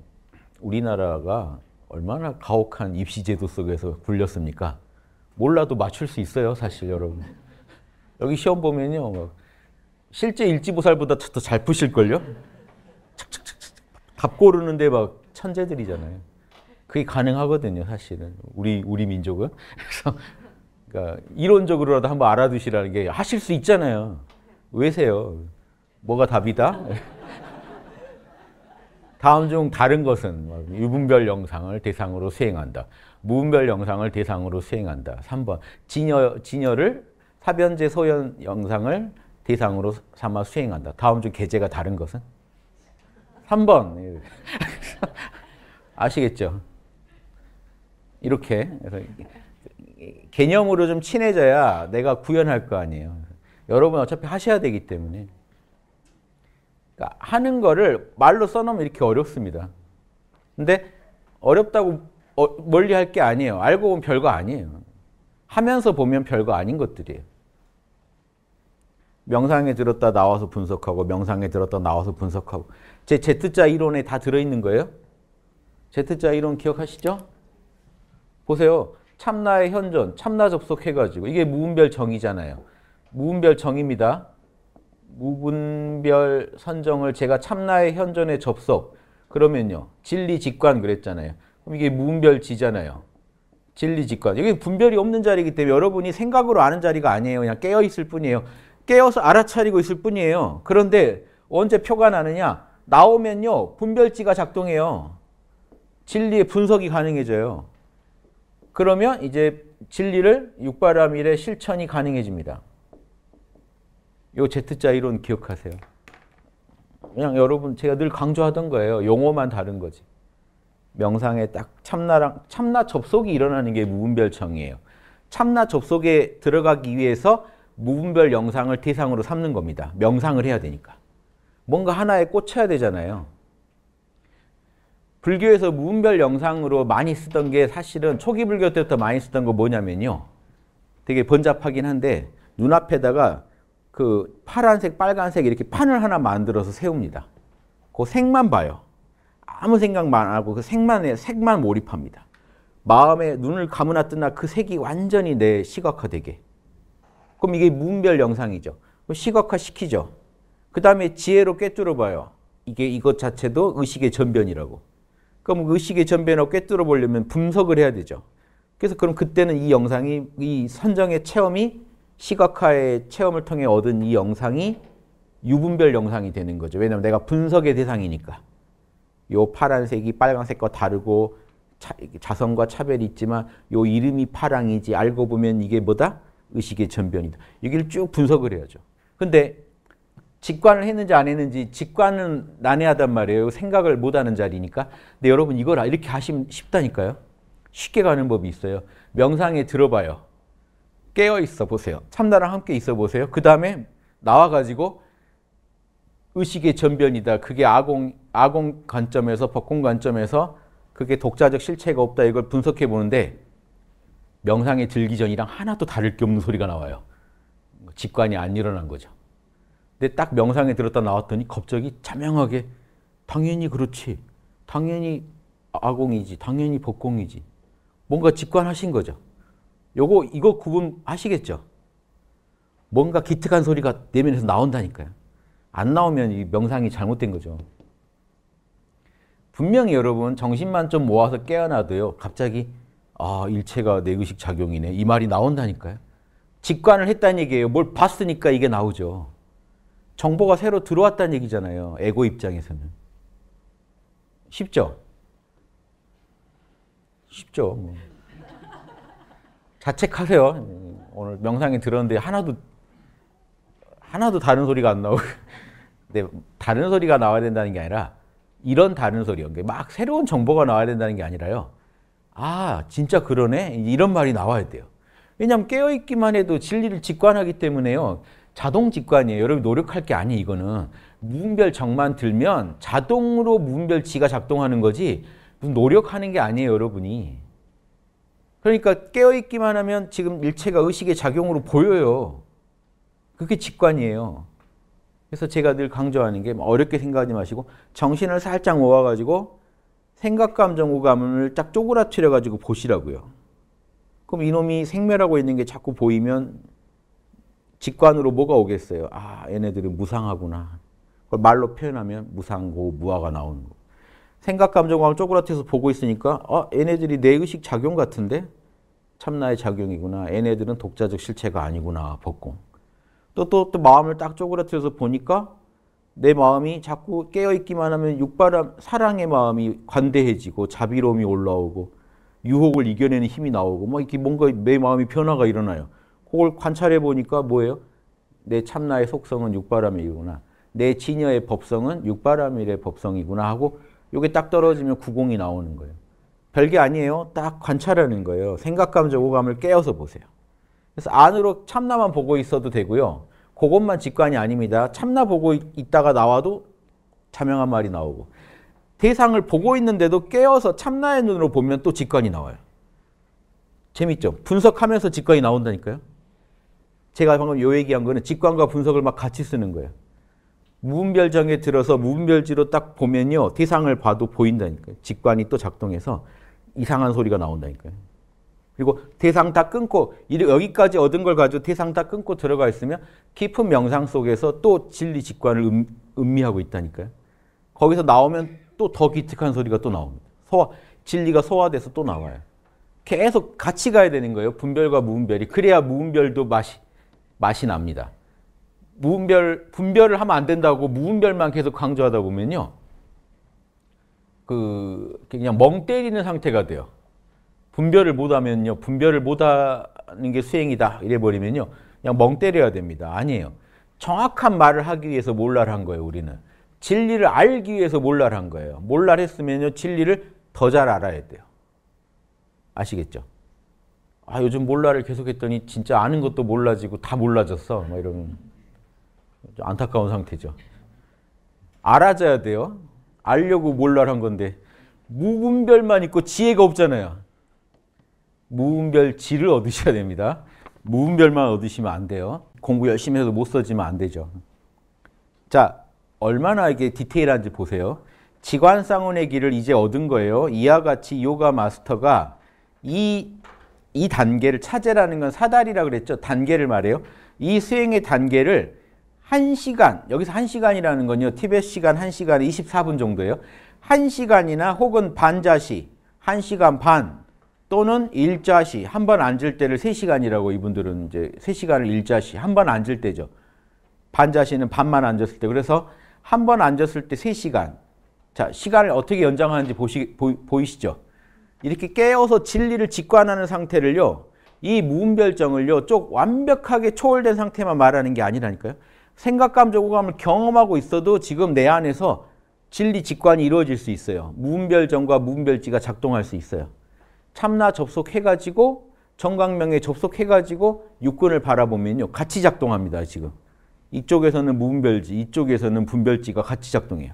우리나라가 얼마나 가혹한 입시 제도 속에서 굴렸습니까? 몰라도 맞출 수 있어요, 사실 여러분. 여기 시험 보면요. 뭐 실제 일지보살보다 더 잘 푸실걸요? 답 고르는데 막 천재들이잖아요. 그게 가능하거든요, 사실은. 우리, 우리 민족은. 그래서, 그러니까 이론적으로라도 한번 알아두시라는 게 하실 수 있잖아요. 왜세요? 뭐가 답이다? 다음 중 다른 것은 유분별 영상을 대상으로 수행한다. 무분별 영상을 대상으로 수행한다. 3번 진여, 진여를 사변제 소연 영상을 대상으로 삼아 수행한다. 다음 중 계제가 다른 것은? 3번. 예. 아시겠죠? 이렇게 개념으로 좀 친해져야 내가 구현할 거 아니에요. 여러분 어차피 하셔야 되기 때문에 그러니까 하는 거를 말로 써놓으면 이렇게 어렵습니다. 근데 어렵다고 어, 멀리 할 게 아니에요. 알고 보면 별거 아니에요. 하면서 보면 별거 아닌 것들이에요. 명상에 들었다 나와서 분석하고 명상에 들었다 나와서 분석하고 제 Z자 이론에 다 들어있는 거예요. Z자 이론 기억하시죠? 보세요. 참나의 현존, 참나 접속해가지고 이게 무분별 정의잖아요. 무분별 정입니다 무분별 선정을 제가 참나의 현존에 접속 그러면요. 진리 직관 그랬잖아요. 그럼 이게 무분별지잖아요. 진리직관. 이게 분별이 없는 자리이기 때문에 여러분이 생각으로 아는 자리가 아니에요. 그냥 깨어 있을 뿐이에요. 깨어서 알아차리고 있을 뿐이에요. 그런데 언제 표가 나느냐? 나오면요. 분별지가 작동해요. 진리의 분석이 가능해져요. 그러면 이제 진리를 육바라밀의 실천이 가능해집니다. 요 Z자 이론 기억하세요. 그냥 여러분 제가 늘 강조하던 거예요. 용어만 다른 거지. 명상에 딱 참나랑 참나 접속이 일어나는 게 무분별청이에요. 참나 접속에 들어가기 위해서 무분별 영상을 대상으로 삼는 겁니다. 명상을 해야 되니까. 뭔가 하나에 꽂혀야 되잖아요. 불교에서 무분별 영상으로 많이 쓰던 게 사실은 초기 불교 때부터 많이 쓰던 거 뭐냐면요. 되게 번잡하긴 한데 눈앞에다가 그 파란색, 빨간색 이렇게 판을 하나 만들어서 세웁니다. 그 색만 봐요. 아무 생각만 하고 그 색만에 색만 몰입합니다. 마음에 눈을 감으나 뜨나 그 색이 완전히 내 시각화되게. 그럼 이게 무별 영상이죠. 시각화 시키죠. 그 다음에 지혜로 꿰뚫어 봐요. 이게 이것 자체도 의식의 전변이라고. 그럼 그 의식의 전변을 꿰뚫어 보려면 분석을 해야 되죠. 그래서 그럼 그때는 이 영상이 이 선정의 체험이 시각화의 체험을 통해 얻은 이 영상이 유분별 영상이 되는 거죠. 왜냐하면 내가 분석의 대상이니까. 요 파란색이 빨간색과 다르고 차, 자성과 차별이 있지만 요 이름이 파랑이지 알고 보면 이게 뭐다? 의식의 전변이다. 여기를 쭉 분석을 해야죠. 근데 직관을 했는지 안 했는지 직관은 난해하단 말이에요. 생각을 못하는 자리니까. 근데 여러분 이걸 이렇게 하시면 쉽다니까요. 쉽게 가는 법이 있어요. 명상에 들어봐요. 깨어 있어 보세요. 참나랑 함께 있어 보세요. 그 다음에 나와가지고 의식의 전변이다. 그게 아공, 아공 관점에서, 법공 관점에서 그게 독자적 실체가 없다. 이걸 분석해 보는데 명상의 들기 전이랑 하나도 다를 게 없는 소리가 나와요. 직관이 안 일어난 거죠. 근데 딱 명상에 들었다 나왔더니 갑자기 자명하게 당연히 그렇지. 당연히 아공이지. 당연히 법공이지. 뭔가 직관하신 거죠. 요거 이거 구분하시겠죠? 뭔가 기특한 소리가 내면에서 나온다니까요. 안 나오면 이 명상이 잘못된 거죠. 분명히 여러분 정신만 좀 모아서 깨어나도요. 갑자기 아 일체가 내 의식 작용이네 이 말이 나온다니까요. 직관을 했다는 얘기예요. 뭘 봤으니까 이게 나오죠. 정보가 새로 들어왔다는 얘기잖아요. 에고 입장에서는. 쉽죠? 쉽죠. 뭐. 자책하세요. 오늘 명상에 들었는데 하나도 하나도 다른 소리가 안 나오고 근데 네, 다른 소리가 나와야 된다는 게 아니라 이런 다른 소리요. 그러니까 막 새로운 정보가 나와야 된다는 게 아니라요. 아, 진짜 그러네? 이런 말이 나와야 돼요. 왜냐하면 깨어있기만 해도 진리를 직관하기 때문에요. 자동 직관이에요. 여러분 노력할 게 아니 이거는. 무분별 정만 들면 자동으로 무분별 지가 작동하는 거지 노력하는 게 아니에요, 여러분이. 그러니까 깨어있기만 하면 지금 일체가 의식의 작용으로 보여요. 그게 직관이에요. 그래서 제가 늘 강조하는 게 어렵게 생각하지 마시고 정신을 살짝 모아가지고 생각, 감정, 오감을 딱 쪼그라뜨려가지고 보시라고요. 그럼 이놈이 생멸하고 있는 게 자꾸 보이면 직관으로 뭐가 오겠어요? 아, 얘네들은 무상하구나. 그걸 말로 표현하면 무상고 무화가 나오는 거. 생각, 감정, 오감을 쪼그라뜨려서 보고 있으니까 아, 얘네들이 내 의식 작용 같은데? 참나의 작용이구나. 얘네들은 독자적 실체가 아니구나. 벗고. 또, 또, 또 마음을 딱 쪼그라뜨려서 보니까 내 마음이 자꾸 깨어있기만 하면 육바람, 사랑의 마음이 관대해지고 자비로움이 올라오고 유혹을 이겨내는 힘이 나오고 막 뭐 이렇게 뭔가 내 마음이 변화가 일어나요. 그걸 관찰해 보니까 뭐예요? 내 참나의 속성은 육바람이구나. 내 진여의 법성은 육바람일의 법성이구나 하고 요게 딱 떨어지면 구공이 나오는 거예요. 별게 아니에요. 딱 관찰하는 거예요. 생각감, 저고감을 깨어서 보세요. 그래서 안으로 참나만 보고 있어도 되고요. 그것만 직관이 아닙니다. 참나 보고 있다가 나와도 자명한 말이 나오고 대상을 보고 있는데도 깨어서 참나의 눈으로 보면 또 직관이 나와요. 재밌죠? 분석하면서 직관이 나온다니까요. 제가 방금 요 얘기한 거는 직관과 분석을 막 같이 쓰는 거예요. 무분별정에 들어서 무분별지로 딱 보면요. 대상을 봐도 보인다니까요. 직관이 또 작동해서 이상한 소리가 나온다니까요. 그리고 대상 다 끊고 여기까지 얻은 걸 가지고 대상 다 끊고 들어가 있으면 깊은 명상 속에서 또 진리 직관을 음, 음미하고 있다니까요. 거기서 나오면 또 더 기특한 소리가 또 나옵니다. 소화, 진리가 소화돼서 또 나와요. 계속 같이 가야 되는 거예요. 분별과 무분별이. 그래야 무분별도 맛이 맛이 납니다. 무분별 분별을 하면 안 된다고 무분별만 계속 강조하다 보면요. 그 그냥 멍 때리는 상태가 돼요. 분별을 못하면요. 분별을 못하는 게 수행이다. 이래버리면요. 그냥 멍 때려야 됩니다. 아니에요. 정확한 말을 하기 위해서 몰라를 한 거예요. 우리는. 진리를 알기 위해서 몰라를 한 거예요. 몰라를 했으면요. 진리를 더 잘 알아야 돼요. 아시겠죠? 아 요즘 몰라를 계속했더니 진짜 아는 것도 몰라지고 다 몰라졌어. 막 뭐 이러면 안타까운 상태죠. 알아져야 돼요. 알려고 몰라를 한 건데 무분별만 있고 지혜가 없잖아요. 무분별 질을 얻으셔야 됩니다. 무분별만 얻으시면 안 돼요. 공부 열심히 해도 못 써지면 안 되죠. 자, 얼마나 이게 디테일한지 보세요. 지관상훈의 길을 이제 얻은 거예요. 이와 같이 요가 마스터가 이, 이 단계를 차제라는 건 사다리라 그랬죠. 단계를 말해요. 이 수행의 단계를 1시간, 여기서 1시간이라는 건요. 티벳 시간 1시간에 24분 정도예요. 1시간이나 혹은 반자시, 1시간 반, 또는 일자시 한 번 앉을 때를 3시간이라고 이분들은 이제 3시간을 일자시 한 번 앉을 때죠. 반자시는 반만 앉았을 때 그래서 한 번 앉았을 때 3시간 자 시간을 어떻게 연장하는지 보시, 보, 이시죠 이렇게 깨어서 진리를 직관하는 상태를요. 이 무음별정을요. 쪽 완벽하게 초월된 상태만 말하는 게 아니라니까요. 생각감, 조구감을 경험하고 있어도 지금 내 안에서 진리 직관이 이루어질 수 있어요. 무음별정과 무음별지가 작동할 수 있어요. 참나 접속해가지고 정광명에 접속해가지고 육군을 바라보면요. 같이 작동합니다. 지금. 이쪽에서는 무분별지, 이쪽에서는 분별지가 같이 작동해요.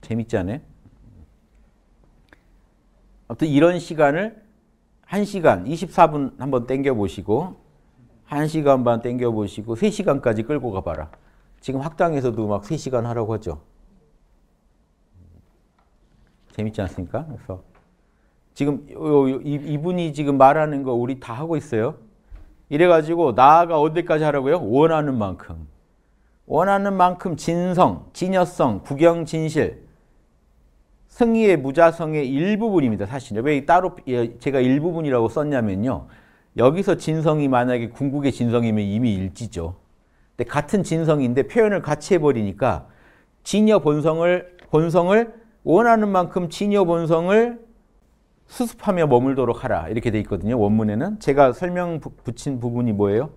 재밌지 않아요? 아무튼 이런 시간을 1시간, 24분 한번 땡겨보시고 1시간 반 땡겨보시고 3시간까지 끌고 가봐라. 지금 학당에서도 막 3시간 하라고 하죠. 재밌지 않습니까? 그래서 지금 이분이 지금 말하는 거 우리 다 하고 있어요. 이래가지고 나아가 어디까지 하라고요? 원하는 만큼. 원하는 만큼 진성, 진여성, 구경, 진실, 승리의 무자성의 일부분입니다. 사실 왜 따로 예, 제가 일부분이라고 썼냐면요. 여기서 진성이 만약에 궁극의 진성이면 이미 일지죠. 근데 같은 진성인데 표현을 같이 해버리니까 진여 본성을 본성을 원하는 만큼 진여 본성을 수습하며 머물도록 하라 이렇게 돼 있거든요. 원문에는 제가 설명 붙인 부분이 뭐예요?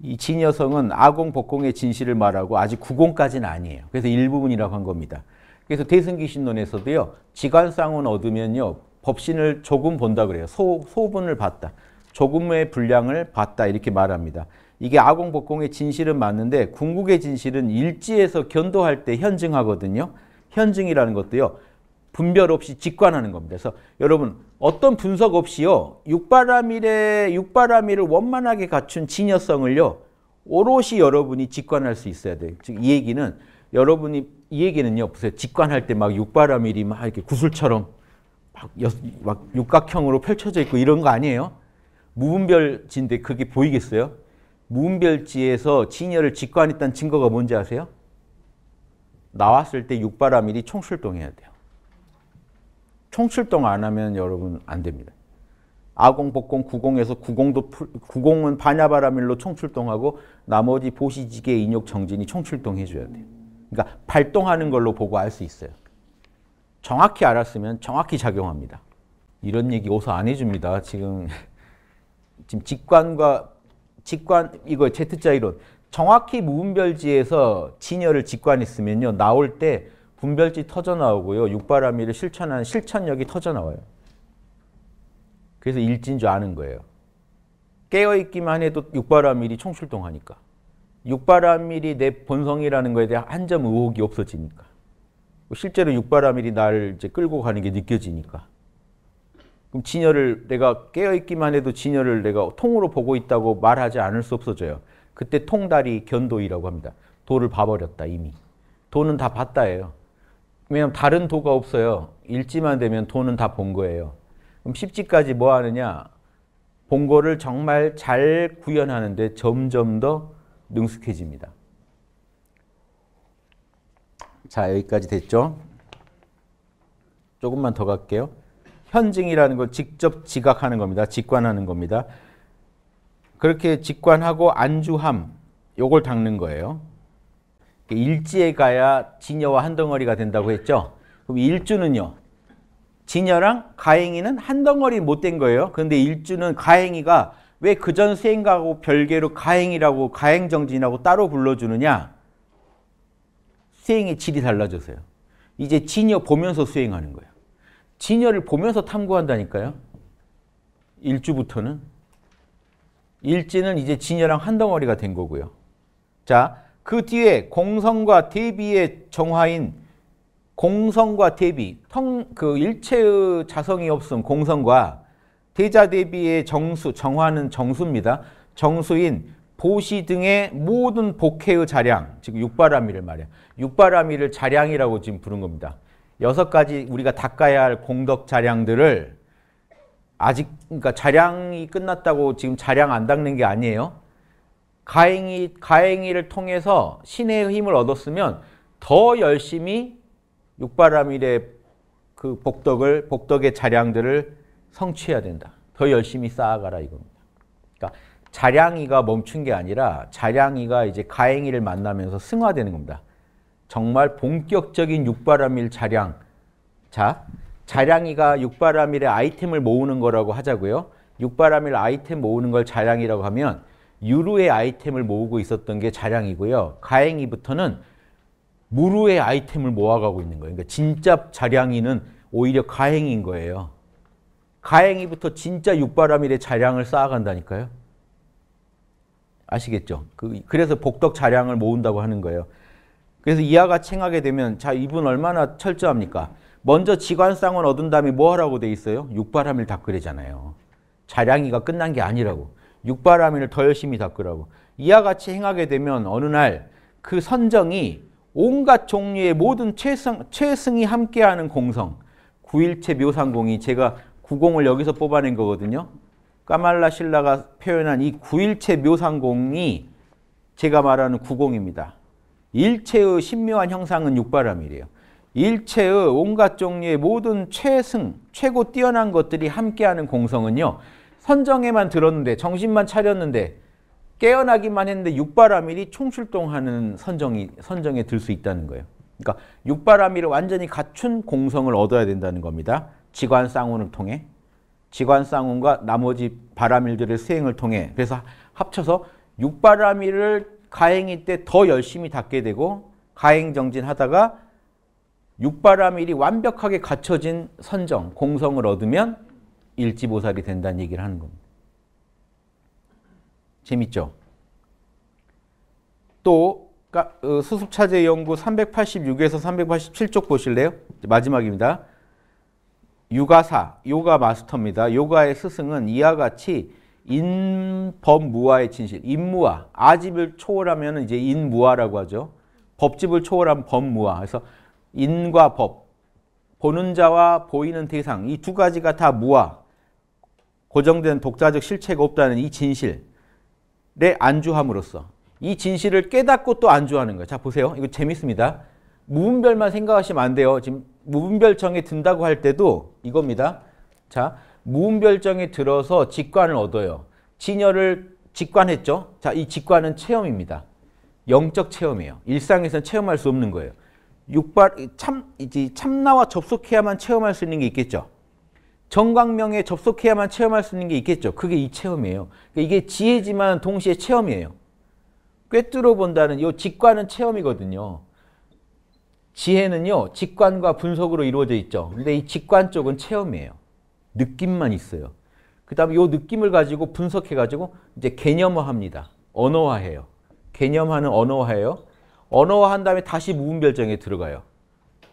이 진여성은 아공 복공의 진실을 말하고 아직 구공까지는 아니에요. 그래서 일부분이라고 한 겁니다. 그래서 대승기신론에서도요. 지관상은 얻으면요. 법신을 조금 본다 그래요. 소, 소분을 봤다. 조금의 분량을 봤다 이렇게 말합니다. 이게 아공 복공의 진실은 맞는데 궁극의 진실은 일지에서 견도할 때 현증하거든요. 현증이라는 것도요. 분별 없이 직관하는 겁니다. 그래서 여러분 어떤 분석 없이요 육바라밀의 육바라밀을 원만하게 갖춘 진여성을요 오롯이 여러분이 직관할 수 있어야 돼요. 즉 이 얘기는 여러분이 이 얘기는요 보세요 직관할 때 막 육바라밀이 막 이렇게 구슬처럼 막, 여, 막 육각형으로 펼쳐져 있고 이런 거 아니에요? 무분별지인데 그게 보이겠어요? 무분별지에서 진여를 직관했다는 증거가 뭔지 아세요? 나왔을 때 육바라밀이 총출동해야 돼요. 총출동 안 하면 여러분 안 됩니다. 아공, 복공, 구공에서 구공도 구공은 반야바라밀로 총출동하고 나머지 보시지계, 인욕, 정진이 총출동해 줘야 돼요. 그러니까 발동하는 걸로 보고 알 수 있어요. 정확히 알았으면 정확히 작용합니다. 이런 얘기 어서 안 해줍니다. 지금 지금 직관과 직관 이거 Z자 이론 정확히 무분별지에서 진열을 직관했으면요 나올 때 분별지 터져나오고요. 육바라밀을 실천한 실천력이 터져나와요. 그래서 일진 줄 아는 거예요. 깨어있기만 해도 육바라밀이 총출동하니까. 육바라밀이 내 본성이라는 거에 대한 한 점 의혹이 없어지니까. 실제로 육바라밀이 나를 이제 끌고 가는 게 느껴지니까. 그럼 진열을 내가 깨어있기만 해도 진열을 내가 통으로 보고 있다고 말하지 않을 수 없어져요. 그때 통달이 견도이라고 합니다. 도를 봐버렸다 이미. 도는 다 봤다예요. 왜냐면 다른 도가 없어요. 일지만 되면 도는 다 본 거예요. 그럼 십지까지 뭐 하느냐? 본 거를 정말 잘 구현하는데 점점 더 능숙해집니다. 자, 여기까지 됐죠? 조금만 더 갈게요. 현증이라는 걸 직접 지각하는 겁니다. 직관하는 겁니다. 그렇게 직관하고 안주함, 요걸 닦는 거예요. 그 일지에 가야 진여와 한 덩어리가 된다고 했죠. 그럼 일주는요. 진여랑 가행이는 한 덩어리 못 된 거예요. 그런데 일주는 가행이가 왜 그전 수행가하고 별개로 가행이라고 가행정진하고 따로 불러주느냐? 수행의 질이 달라져서요. 이제 진여 보면서 수행하는 거예요. 진여를 보면서 탐구한다니까요. 일주부터는. 일지는 이제 진여랑 한 덩어리가 된 거고요. 자, 그 뒤에 공성과 대비의 정화인 공성과 대비, 그 일체의 자성이 없음 공성과 대자 대비의 정수, 정화는 정수입니다. 정수인 보시 등의 모든 복해의 자량, 지금 육바라미를 말해요. 육바라미를 자량이라고 지금 부른 겁니다. 여섯 가지 우리가 닦아야 할 공덕 자량들을 아직 그러니까 자량이 끝났다고 지금 자량 안 닦는 게 아니에요. 가행이, 가행이를 통해서 신의 힘을 얻었으면 더 열심히 육바라밀의 그 복덕을, 복덕의 자량들을 성취해야 된다. 더 열심히 쌓아가라 이겁니다. 그러니까 자량이가 멈춘 게 아니라 자량이가 이제 가행이를 만나면서 승화되는 겁니다. 정말 본격적인 육바라밀 자량. 자, 자량이가 육바라밀의 아이템을 모으는 거라고 하자고요. 육바라밀 아이템 모으는 걸 자량이라고 하면 유루의 아이템을 모으고 있었던 게 자량이고요. 가행이부터는 무루의 아이템을 모아가고 있는 거예요. 그러니까 진짜 자량이는 오히려 가행인 거예요. 가행이부터 진짜 육바람일의 자량을 쌓아간다니까요. 아시겠죠? 그, 래서 복덕 자량을 모은다고 하는 거예요. 그래서 이하가 챙하게 되면 자 이분 얼마나 철저합니까? 먼저 지관상은 얻은 다음에 뭐 하라고 돼 있어요? 육바람일 다 그러잖아요. 자량이가 끝난 게 아니라고. 육바라밀을 더 열심히 닦으라고. 이와 같이 행하게 되면 어느 날 그 선정이 온갖 종류의 모든 최승, 최승이 함께하는 공성, 구일체 묘상공이 제가 구공을 여기서 뽑아낸 거거든요. 까말라 신라가 표현한 이 구일체 묘상공이 제가 말하는 구공입니다. 일체의 신묘한 형상은 육바라이에요 일체의 온갖 종류의 모든 최승, 최고 뛰어난 것들이 함께하는 공성은요. 선정에만 들었는데 정신만 차렸는데 깨어나기만 했는데 육바라밀이 총출동하는 선정이 선정에 들 수 있다는 거예요. 그러니까 육바라밀을 완전히 갖춘 공성을 얻어야 된다는 겁니다. 지관 쌍운을 통해 지관 쌍운과 나머지 바라밀들의 수행을 통해 그래서 합쳐서 육바라밀을 가행일 때 더 열심히 닦게 되고 가행정진하다가 육바라밀이 완벽하게 갖춰진 선정, 공성을 얻으면 일지보살이 된다는 얘기를 하는 겁니다. 재밌죠? 또 어, 수습차제 연구 386에서 387쪽 보실래요? 마지막입니다. 요가사, 요가 마스터입니다. 요가의 스승은 이와 같이 인법무화의 진실, 인무화, 아집을 초월하면 이제 인무화라고 하죠. 법집을 초월한 법무화. 그래서 인과 법, 보는 자와 보이는 대상 이 두 가지가 다 무화, 고정된 독자적 실체가 없다는 이 진실에 안주함으로써 이 진실을 깨닫고 또 안주하는 거예요. 자 보세요. 이거 재밌습니다. 무분별만 생각하시면 안 돼요. 지금 무분별정에 든다고 할 때도 이겁니다. 자 무분별정에 들어서 직관을 얻어요. 진열을 직관했죠. 자이 직관은 체험입니다. 영적 체험이에요. 일상에서는 체험할 수 없는 거예요. 육발 참 이제 참나와 접속해야만 체험할 수 있는 게 있겠죠. 정광명에 접속해야만 체험할 수 있는 게 있겠죠. 그게 이 체험이에요. 그러니까 이게 지혜지만 동시에 체험이에요. 꿰뚫어 본다는 이 직관은 체험이거든요. 지혜는요. 직관과 분석으로 이루어져 있죠. 근데 이 직관 쪽은 체험이에요. 느낌만 있어요. 그 다음에 이 느낌을 가지고 분석해가지고 이제 개념화합니다. 언어화해요. 개념화는 언어화해요. 언어화한 다음에 다시 무분별정에 들어가요.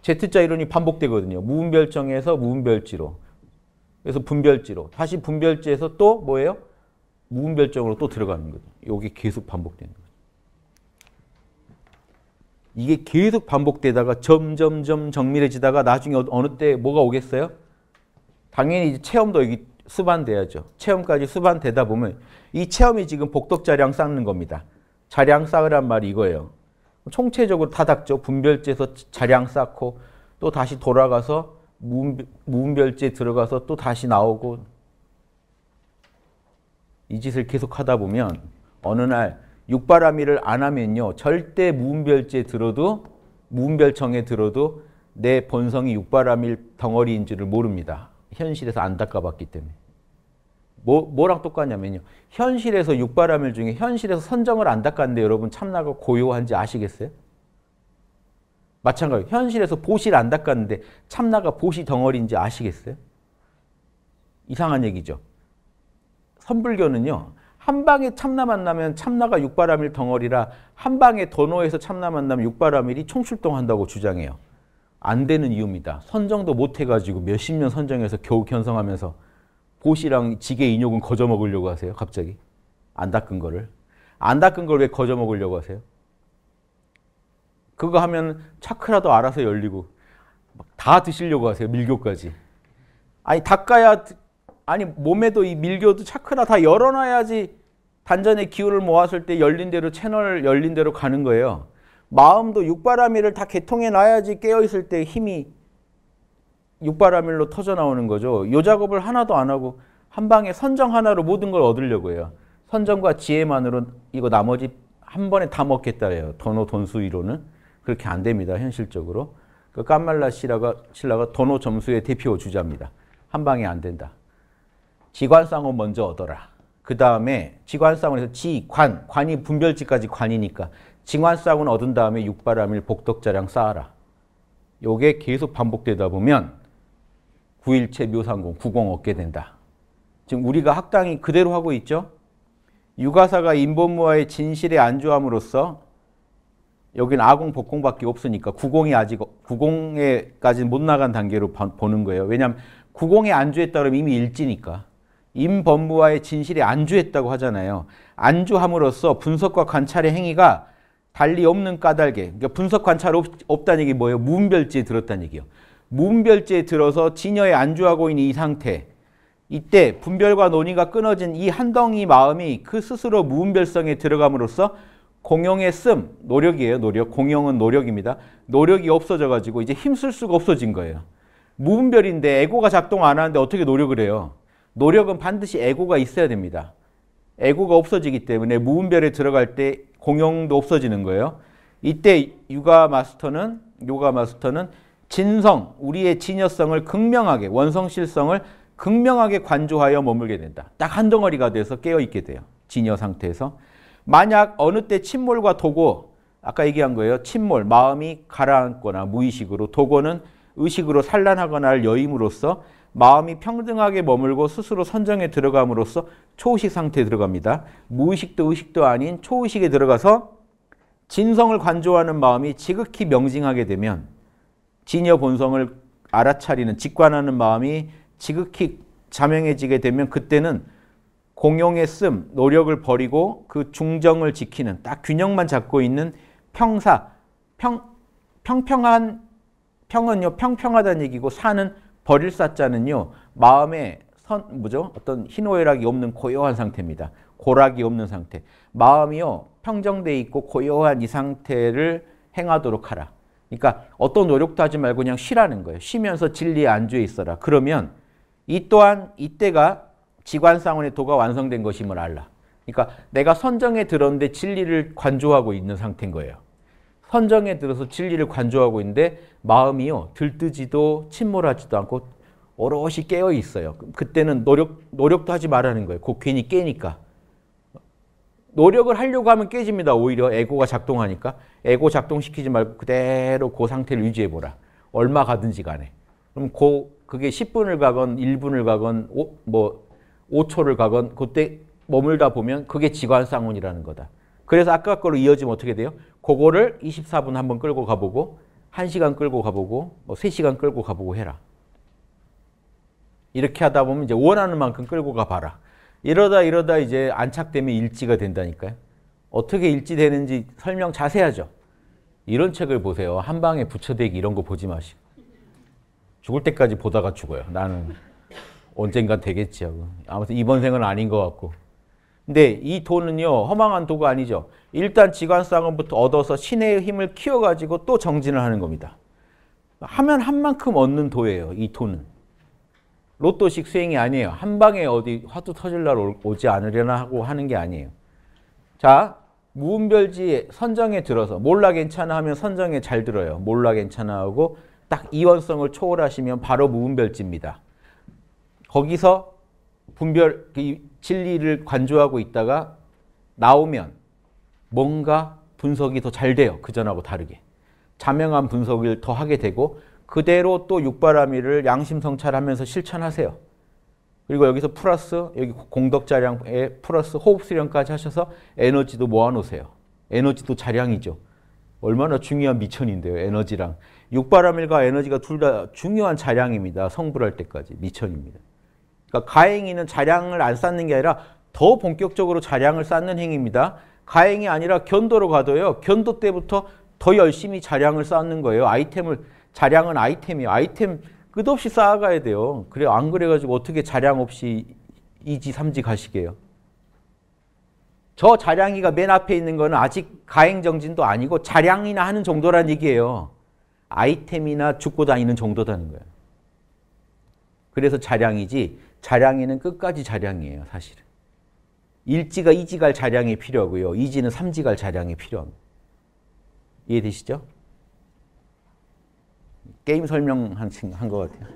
Z자 이론이 반복되거든요. 무분별정에서무분별지로 그래서 분별지로 다시 분별지에서 또 뭐예요? 무분별적으로 또 들어가는 거죠. 이게 계속 반복되는 거죠. 이게 계속 반복되다가 점점점 정밀해지다가 나중에 어느 때 뭐가 오겠어요? 당연히 이제 체험도 여기 수반돼야죠. 체험까지 수반되다 보면 이 체험이 지금 복덕자량 쌓는 겁니다. 자량 쌓으란 말이 이거예요. 총체적으로 타닥죠. 분별지에서 자량 쌓고 또 다시 돌아가서 무분별지에 들어가서 또 다시 나오고 이 짓을 계속하다 보면 어느 날 육바라밀을 안 하면요. 절대 무분별지에 들어도 무분별청에 들어도 내 본성이 육바라밀 덩어리인 줄을 모릅니다. 현실에서 안 닦아봤기 때문에. 뭐, 뭐랑 똑같냐면요. 현실에서 육바라밀 중에 현실에서 선정을 안 닦았는데 여러분 참나가 고요한지 아시겠어요? 마찬가지 현실에서 보시를 안 닦았는데 참나가 보시 덩어리인지 아시겠어요? 이상한 얘기죠. 선불교는요. 한 방에 참나 만나면 참나가 육바라밀 덩어리라 한 방에 더노에서 참나 만나면 육바라밀이 총출동한다고 주장해요. 안 되는 이유입니다. 선정도 못 해가지고 몇십 년 선정해서 겨우 견성하면서 보시랑 지게 인욕은 거저 먹으려고 하세요. 갑자기. 안 닦은 거를. 안 닦은 걸 왜 거저 먹으려고 하세요? 그거 하면 차크라도 알아서 열리고 다 드시려고 하세요. 밀교까지. 아니 닦아야 아니 몸에도 이 밀교도 차크라 다 열어놔야지 단전의 기운을 모았을 때 열린 대로 채널 열린 대로 가는 거예요. 마음도 육바라밀을 다 개통해 놔야지 깨어 있을 때 힘이 육바라밀로 터져 나오는 거죠. 요 작업을 하나도 안 하고 한 방에 선정 하나로 모든 걸 얻으려고 해요. 선정과 지혜만으로 이거 나머지 한 번에 다 먹겠다 해요. 돈호 돈수 이론은. 그렇게 안 됩니다. 현실적으로. 그 까말라 신라가, 신라가 도노 점수의 대표 주자입니다. 한 방에 안 된다. 지관상은 먼저 얻어라. 그 다음에 지관상은에서 지, 관, 관이 분별지까지 관이니까 지관상은 얻은 다음에 육바람일 복덕자량 쌓아라. 요게 계속 반복되다 보면 구일체 묘상공, 구공 얻게 된다. 지금 우리가 학당이 그대로 하고 있죠? 유가사가 인본무와의 진실에 안주함으로써 여기는 아공 복공밖에 없으니까 구공이 아직 구공에까지 못 나간 단계로 보는 거예요. 왜냐하면 구공에 안주했다 그러면 이미 일지니까 임법무와의 진실에 안주했다고 하잖아요. 안주함으로써 분석과 관찰의 행위가 달리 없는 까닭에 그러니까 분석 관찰 없, 없다는 얘기 뭐예요? 무분별지에 들었다는 얘기요. 무분별지에 들어서 진여에 안주하고 있는 이 상태 이때 분별과 논의가 끊어진 이 한덩이 마음이 그 스스로 무분별성에 들어감으로써 공용의 씀, 노력이에요. 노력. 공용은 노력입니다. 노력이 없어져 가지고 이제 힘쓸 수가 없어진 거예요. 무분별인데 에고가 작동 안 하는데 어떻게 노력을 해요? 노력은 반드시 에고가 있어야 됩니다. 에고가 없어지기 때문에 무분별에 들어갈 때 공용도 없어지는 거예요. 이때 육아 마스터는 요가 마스터는 진성, 우리의 진여성을 극명하게 원성실성을 극명하게 관조하여 머물게 된다. 딱 한 덩어리가 돼서 깨어 있게 돼요. 진여 상태에서. 만약 어느 때 침몰과 도고 아까 얘기한 거예요. 침몰, 마음이 가라앉거나 무의식으로 도고는 의식으로 산란하거나 할 여임으로써 마음이 평등하게 머물고 스스로 선정에 들어감으로써 초의식 상태에 들어갑니다. 무의식도 의식도 아닌 초의식에 들어가서 진성을 관조하는 마음이 지극히 명징하게 되면 진여 본성을 알아차리는 직관하는 마음이 지극히 자명해지게 되면 그때는 공용의 쓴 노력을 버리고 그 중정을 지키는 딱 균형만 잡고 있는 평사, 평, 평평한, 평은요, 평평하다는 얘기고 사는 버릴 사자는요, 마음에 선, 뭐죠? 어떤 희노애락이 없는 고요한 상태입니다. 고락이 없는 상태. 마음이요, 평정돼 있고 고요한 이 상태를 행하도록 하라. 그러니까 어떤 노력도 하지 말고 그냥 쉬라는 거예요. 쉬면서 진리에 안주해 있어라. 그러면 이 또한 이때가 지관상원의 도가 완성된 것임을 알라. 그러니까 내가 선정에 들었는데 진리를 관조하고 있는 상태인 거예요. 선정에 들어서 진리를 관조하고 있는데 마음이요 들뜨지도 침몰하지도 않고 오롯이 깨어 있어요. 그때는 노력 노력도 하지 말라는 거예요. 곧 괜히 깨니까. 노력을 하려고 하면 깨집니다. 오히려 에고가 작동하니까 에고 작동시키지 말고 그대로 그 상태를 유지해 보라. 얼마 가든지 간에. 그럼 고 그게 10분을 가건 1분을 가건 오, 뭐 5초를 가건 그때 머물다 보면 그게 지관쌍운이라는 거다. 그래서 아까 거로 이어지면 어떻게 돼요? 그거를 24분 한번 끌고 가보고 1시간 끌고 가보고 뭐 3시간 끌고 가보고 해라. 이렇게 하다 보면 이제 원하는 만큼 끌고 가봐라. 이러다 이러다 이제 안착되면 일지가 된다니까요. 어떻게 일지되는지 설명 자세하죠. 이런 책을 보세요. 한방에 부처대기 이런 거 보지 마시고. 죽을 때까지 보다가 죽어요. 나는. 언젠간 되겠죠. 아무튼 이번 생은 아닌 것 같고. 근데 이 도는요, 허망한 도가 아니죠. 일단 지관상원부터 얻어서 신의 힘을 키워가지고 또 정진을 하는 겁니다. 하면 한 만큼 얻는 도예요, 이 도는. 로또식 수행이 아니에요. 한 방에 어디 화두 터질 날 오지 않으려나 하고 하는 게 아니에요. 자, 무운별지 선정에 들어서 몰라 괜찮아 하면 선정에 잘 들어요. 몰라 괜찮아 하고 딱 이원성을 초월하시면 바로 무운별지입니다. 거기서 분별 그 진리를 관조하고 있다가 나오면 뭔가 분석이 더 잘 돼요. 그전하고 다르게. 자명한 분석을 더 하게 되고 그대로 또 육바라밀을 양심성찰하면서 실천하세요. 그리고 여기서 플러스 여기 공덕자량에 플러스 호흡수련까지 하셔서 에너지도 모아놓으세요. 에너지도 자량이죠. 얼마나 중요한 미천인데요. 에너지랑. 육바라밀과 에너지가 둘 다 중요한 자량입니다. 성불할 때까지 미천입니다. 그러니까 가행이는 자량을 안 쌓는 게 아니라 더 본격적으로 자량을 쌓는 행위입니다. 가행이 아니라 견도로 가도요. 견도 때부터 더 열심히 자량을 쌓는 거예요. 아이템을 자량은 아이템이에요. 아이템 끝없이 쌓아가야 돼요. 그래 안 그래가지고 어떻게 자량 없이 이지삼지 가시게요. 저 자량이가 맨 앞에 있는 거는 아직 가행정진도 아니고 자량이나 하는 정도란 얘기예요. 아이템이나 죽고 다니는 정도다는 거예요. 그래서 자량이지 자량에는 끝까지 자량이에요, 사실은. 일지가 이지갈 자량이 필요하고요. 이지는 삼지갈 자량이 필요합니다. 이해되시죠? 게임 설명한 것 같아요.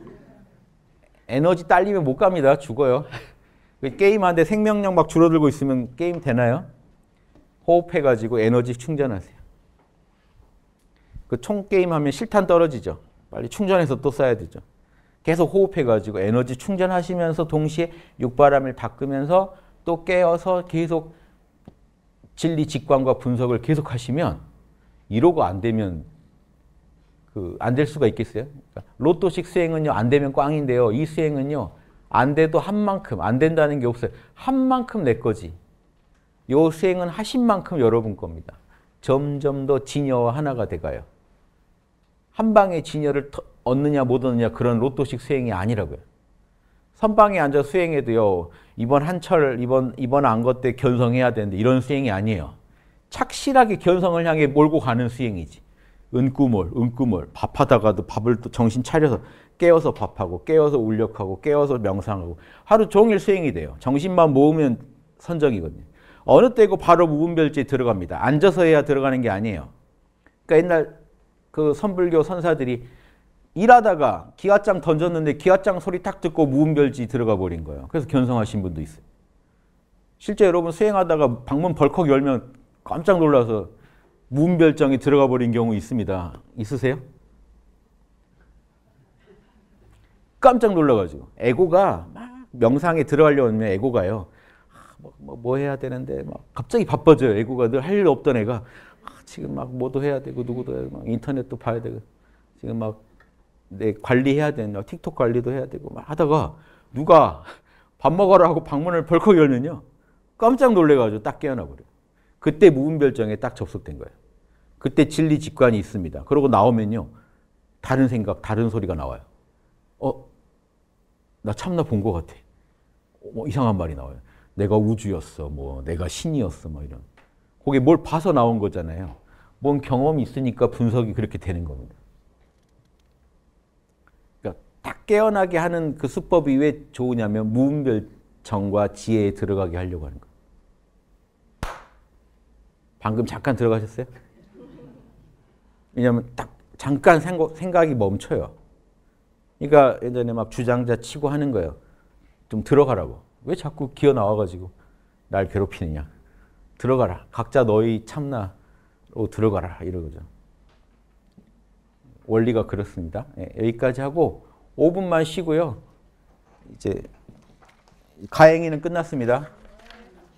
에너지 딸리면 못 갑니다. 죽어요. 게임하는데 생명력 막 줄어들고 있으면 게임 되나요? 호흡해가지고 에너지 충전하세요. 그 총게임하면 실탄 떨어지죠. 빨리 충전해서 또 써야 되죠. 계속 호흡해가지고 에너지 충전하시면서 동시에 육바람을 바꾸면서 또 깨어서 계속 진리 직관과 분석을 계속 하시면 1호가 안 되면 그 안 될 수가 있겠어요? 그러니까 로또식 수행은요 안 되면 꽝인데요 이 수행은요 안 돼도 한 만큼 안 된다는 게 없어요 한 만큼 내 거지 요 수행은 하신 만큼 여러분 겁니다 점점 더진여 하나가 돼가요 한 방에 진여를 터, 얻느냐 못 얻느냐 그런 로또식 수행이 아니라고요. 선방에 앉아 수행해도요. 이번 한철 이번 이번 안거 때 견성해야 되는데 이런 수행이 아니에요. 착실하게 견성을 향해 몰고 가는 수행이지. 은꾸몰, 은꾸몰. 밥하다가도 밥을 또 정신 차려서 깨어서 밥하고 깨어서 울력하고 깨어서 명상하고 하루 종일 수행이 돼요. 정신만 모으면 선정이거든요. 어느 때고 바로 무분별지에 들어갑니다. 앉아서 해야 들어가는 게 아니에요. 그러니까 옛날 그 선불교 선사들이 일하다가 기아장 던졌는데 기아장 소리 탁 듣고 무음별지 들어가 버린 거예요. 그래서 견성하신 분도 있어요. 실제 여러분 수행하다가 방문 벌컥 열면 깜짝 놀라서 무음별장에 들어가 버린 경우 있습니다. 있으세요? 깜짝 놀라가지고 에고가 막 명상에 들어가려면 에고가요. 아, 뭐, 뭐, 뭐, 해야 되는데 막 갑자기 바빠져요. 에고가 늘 할 일 없던 애가 아, 지금 막 뭐도 해야 되고 누구도 해야 되고 인터넷도 봐야 되고 지금 막내 관리해야 되는 틱톡 관리도 해야 되고 막 하다가 누가 밥 먹으러 하고 방문을 벌컥 열면요 깜짝 놀래가지고 딱 깨어나 버려. 요 그때 무분별정에 딱 접속된 거예요. 그때 진리 직관이 있습니다. 그러고 나오면요 다른 생각, 다른 소리가 나와요. 어, 나 참나 본 것 같아. 뭐 이상한 말이 나와요. 내가 우주였어, 뭐 내가 신이었어, 뭐 이런. 그게 뭘 봐서 나온 거잖아요. 뭔 경험이 있으니까 분석이 그렇게 되는 겁니다. 딱 깨어나게 하는 그 수법이 왜 좋으냐면 무분별정과 지혜에 들어가게 하려고 하는 거예요. 방금 잠깐 들어가셨어요? 왜냐하면 딱 잠깐 생각이 멈춰요. 그러니까 예전에 막 주장자 치고 하는 거예요. 좀 들어가라고. 왜 자꾸 기어 나와가지고 날 괴롭히느냐. 들어가라. 각자 너희 참나로 들어가라. 이러죠. 원리가 그렇습니다. 예, 여기까지 하고 5분만 쉬고요. 이제 가행이는 끝났습니다.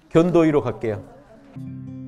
견도위로 갈게요.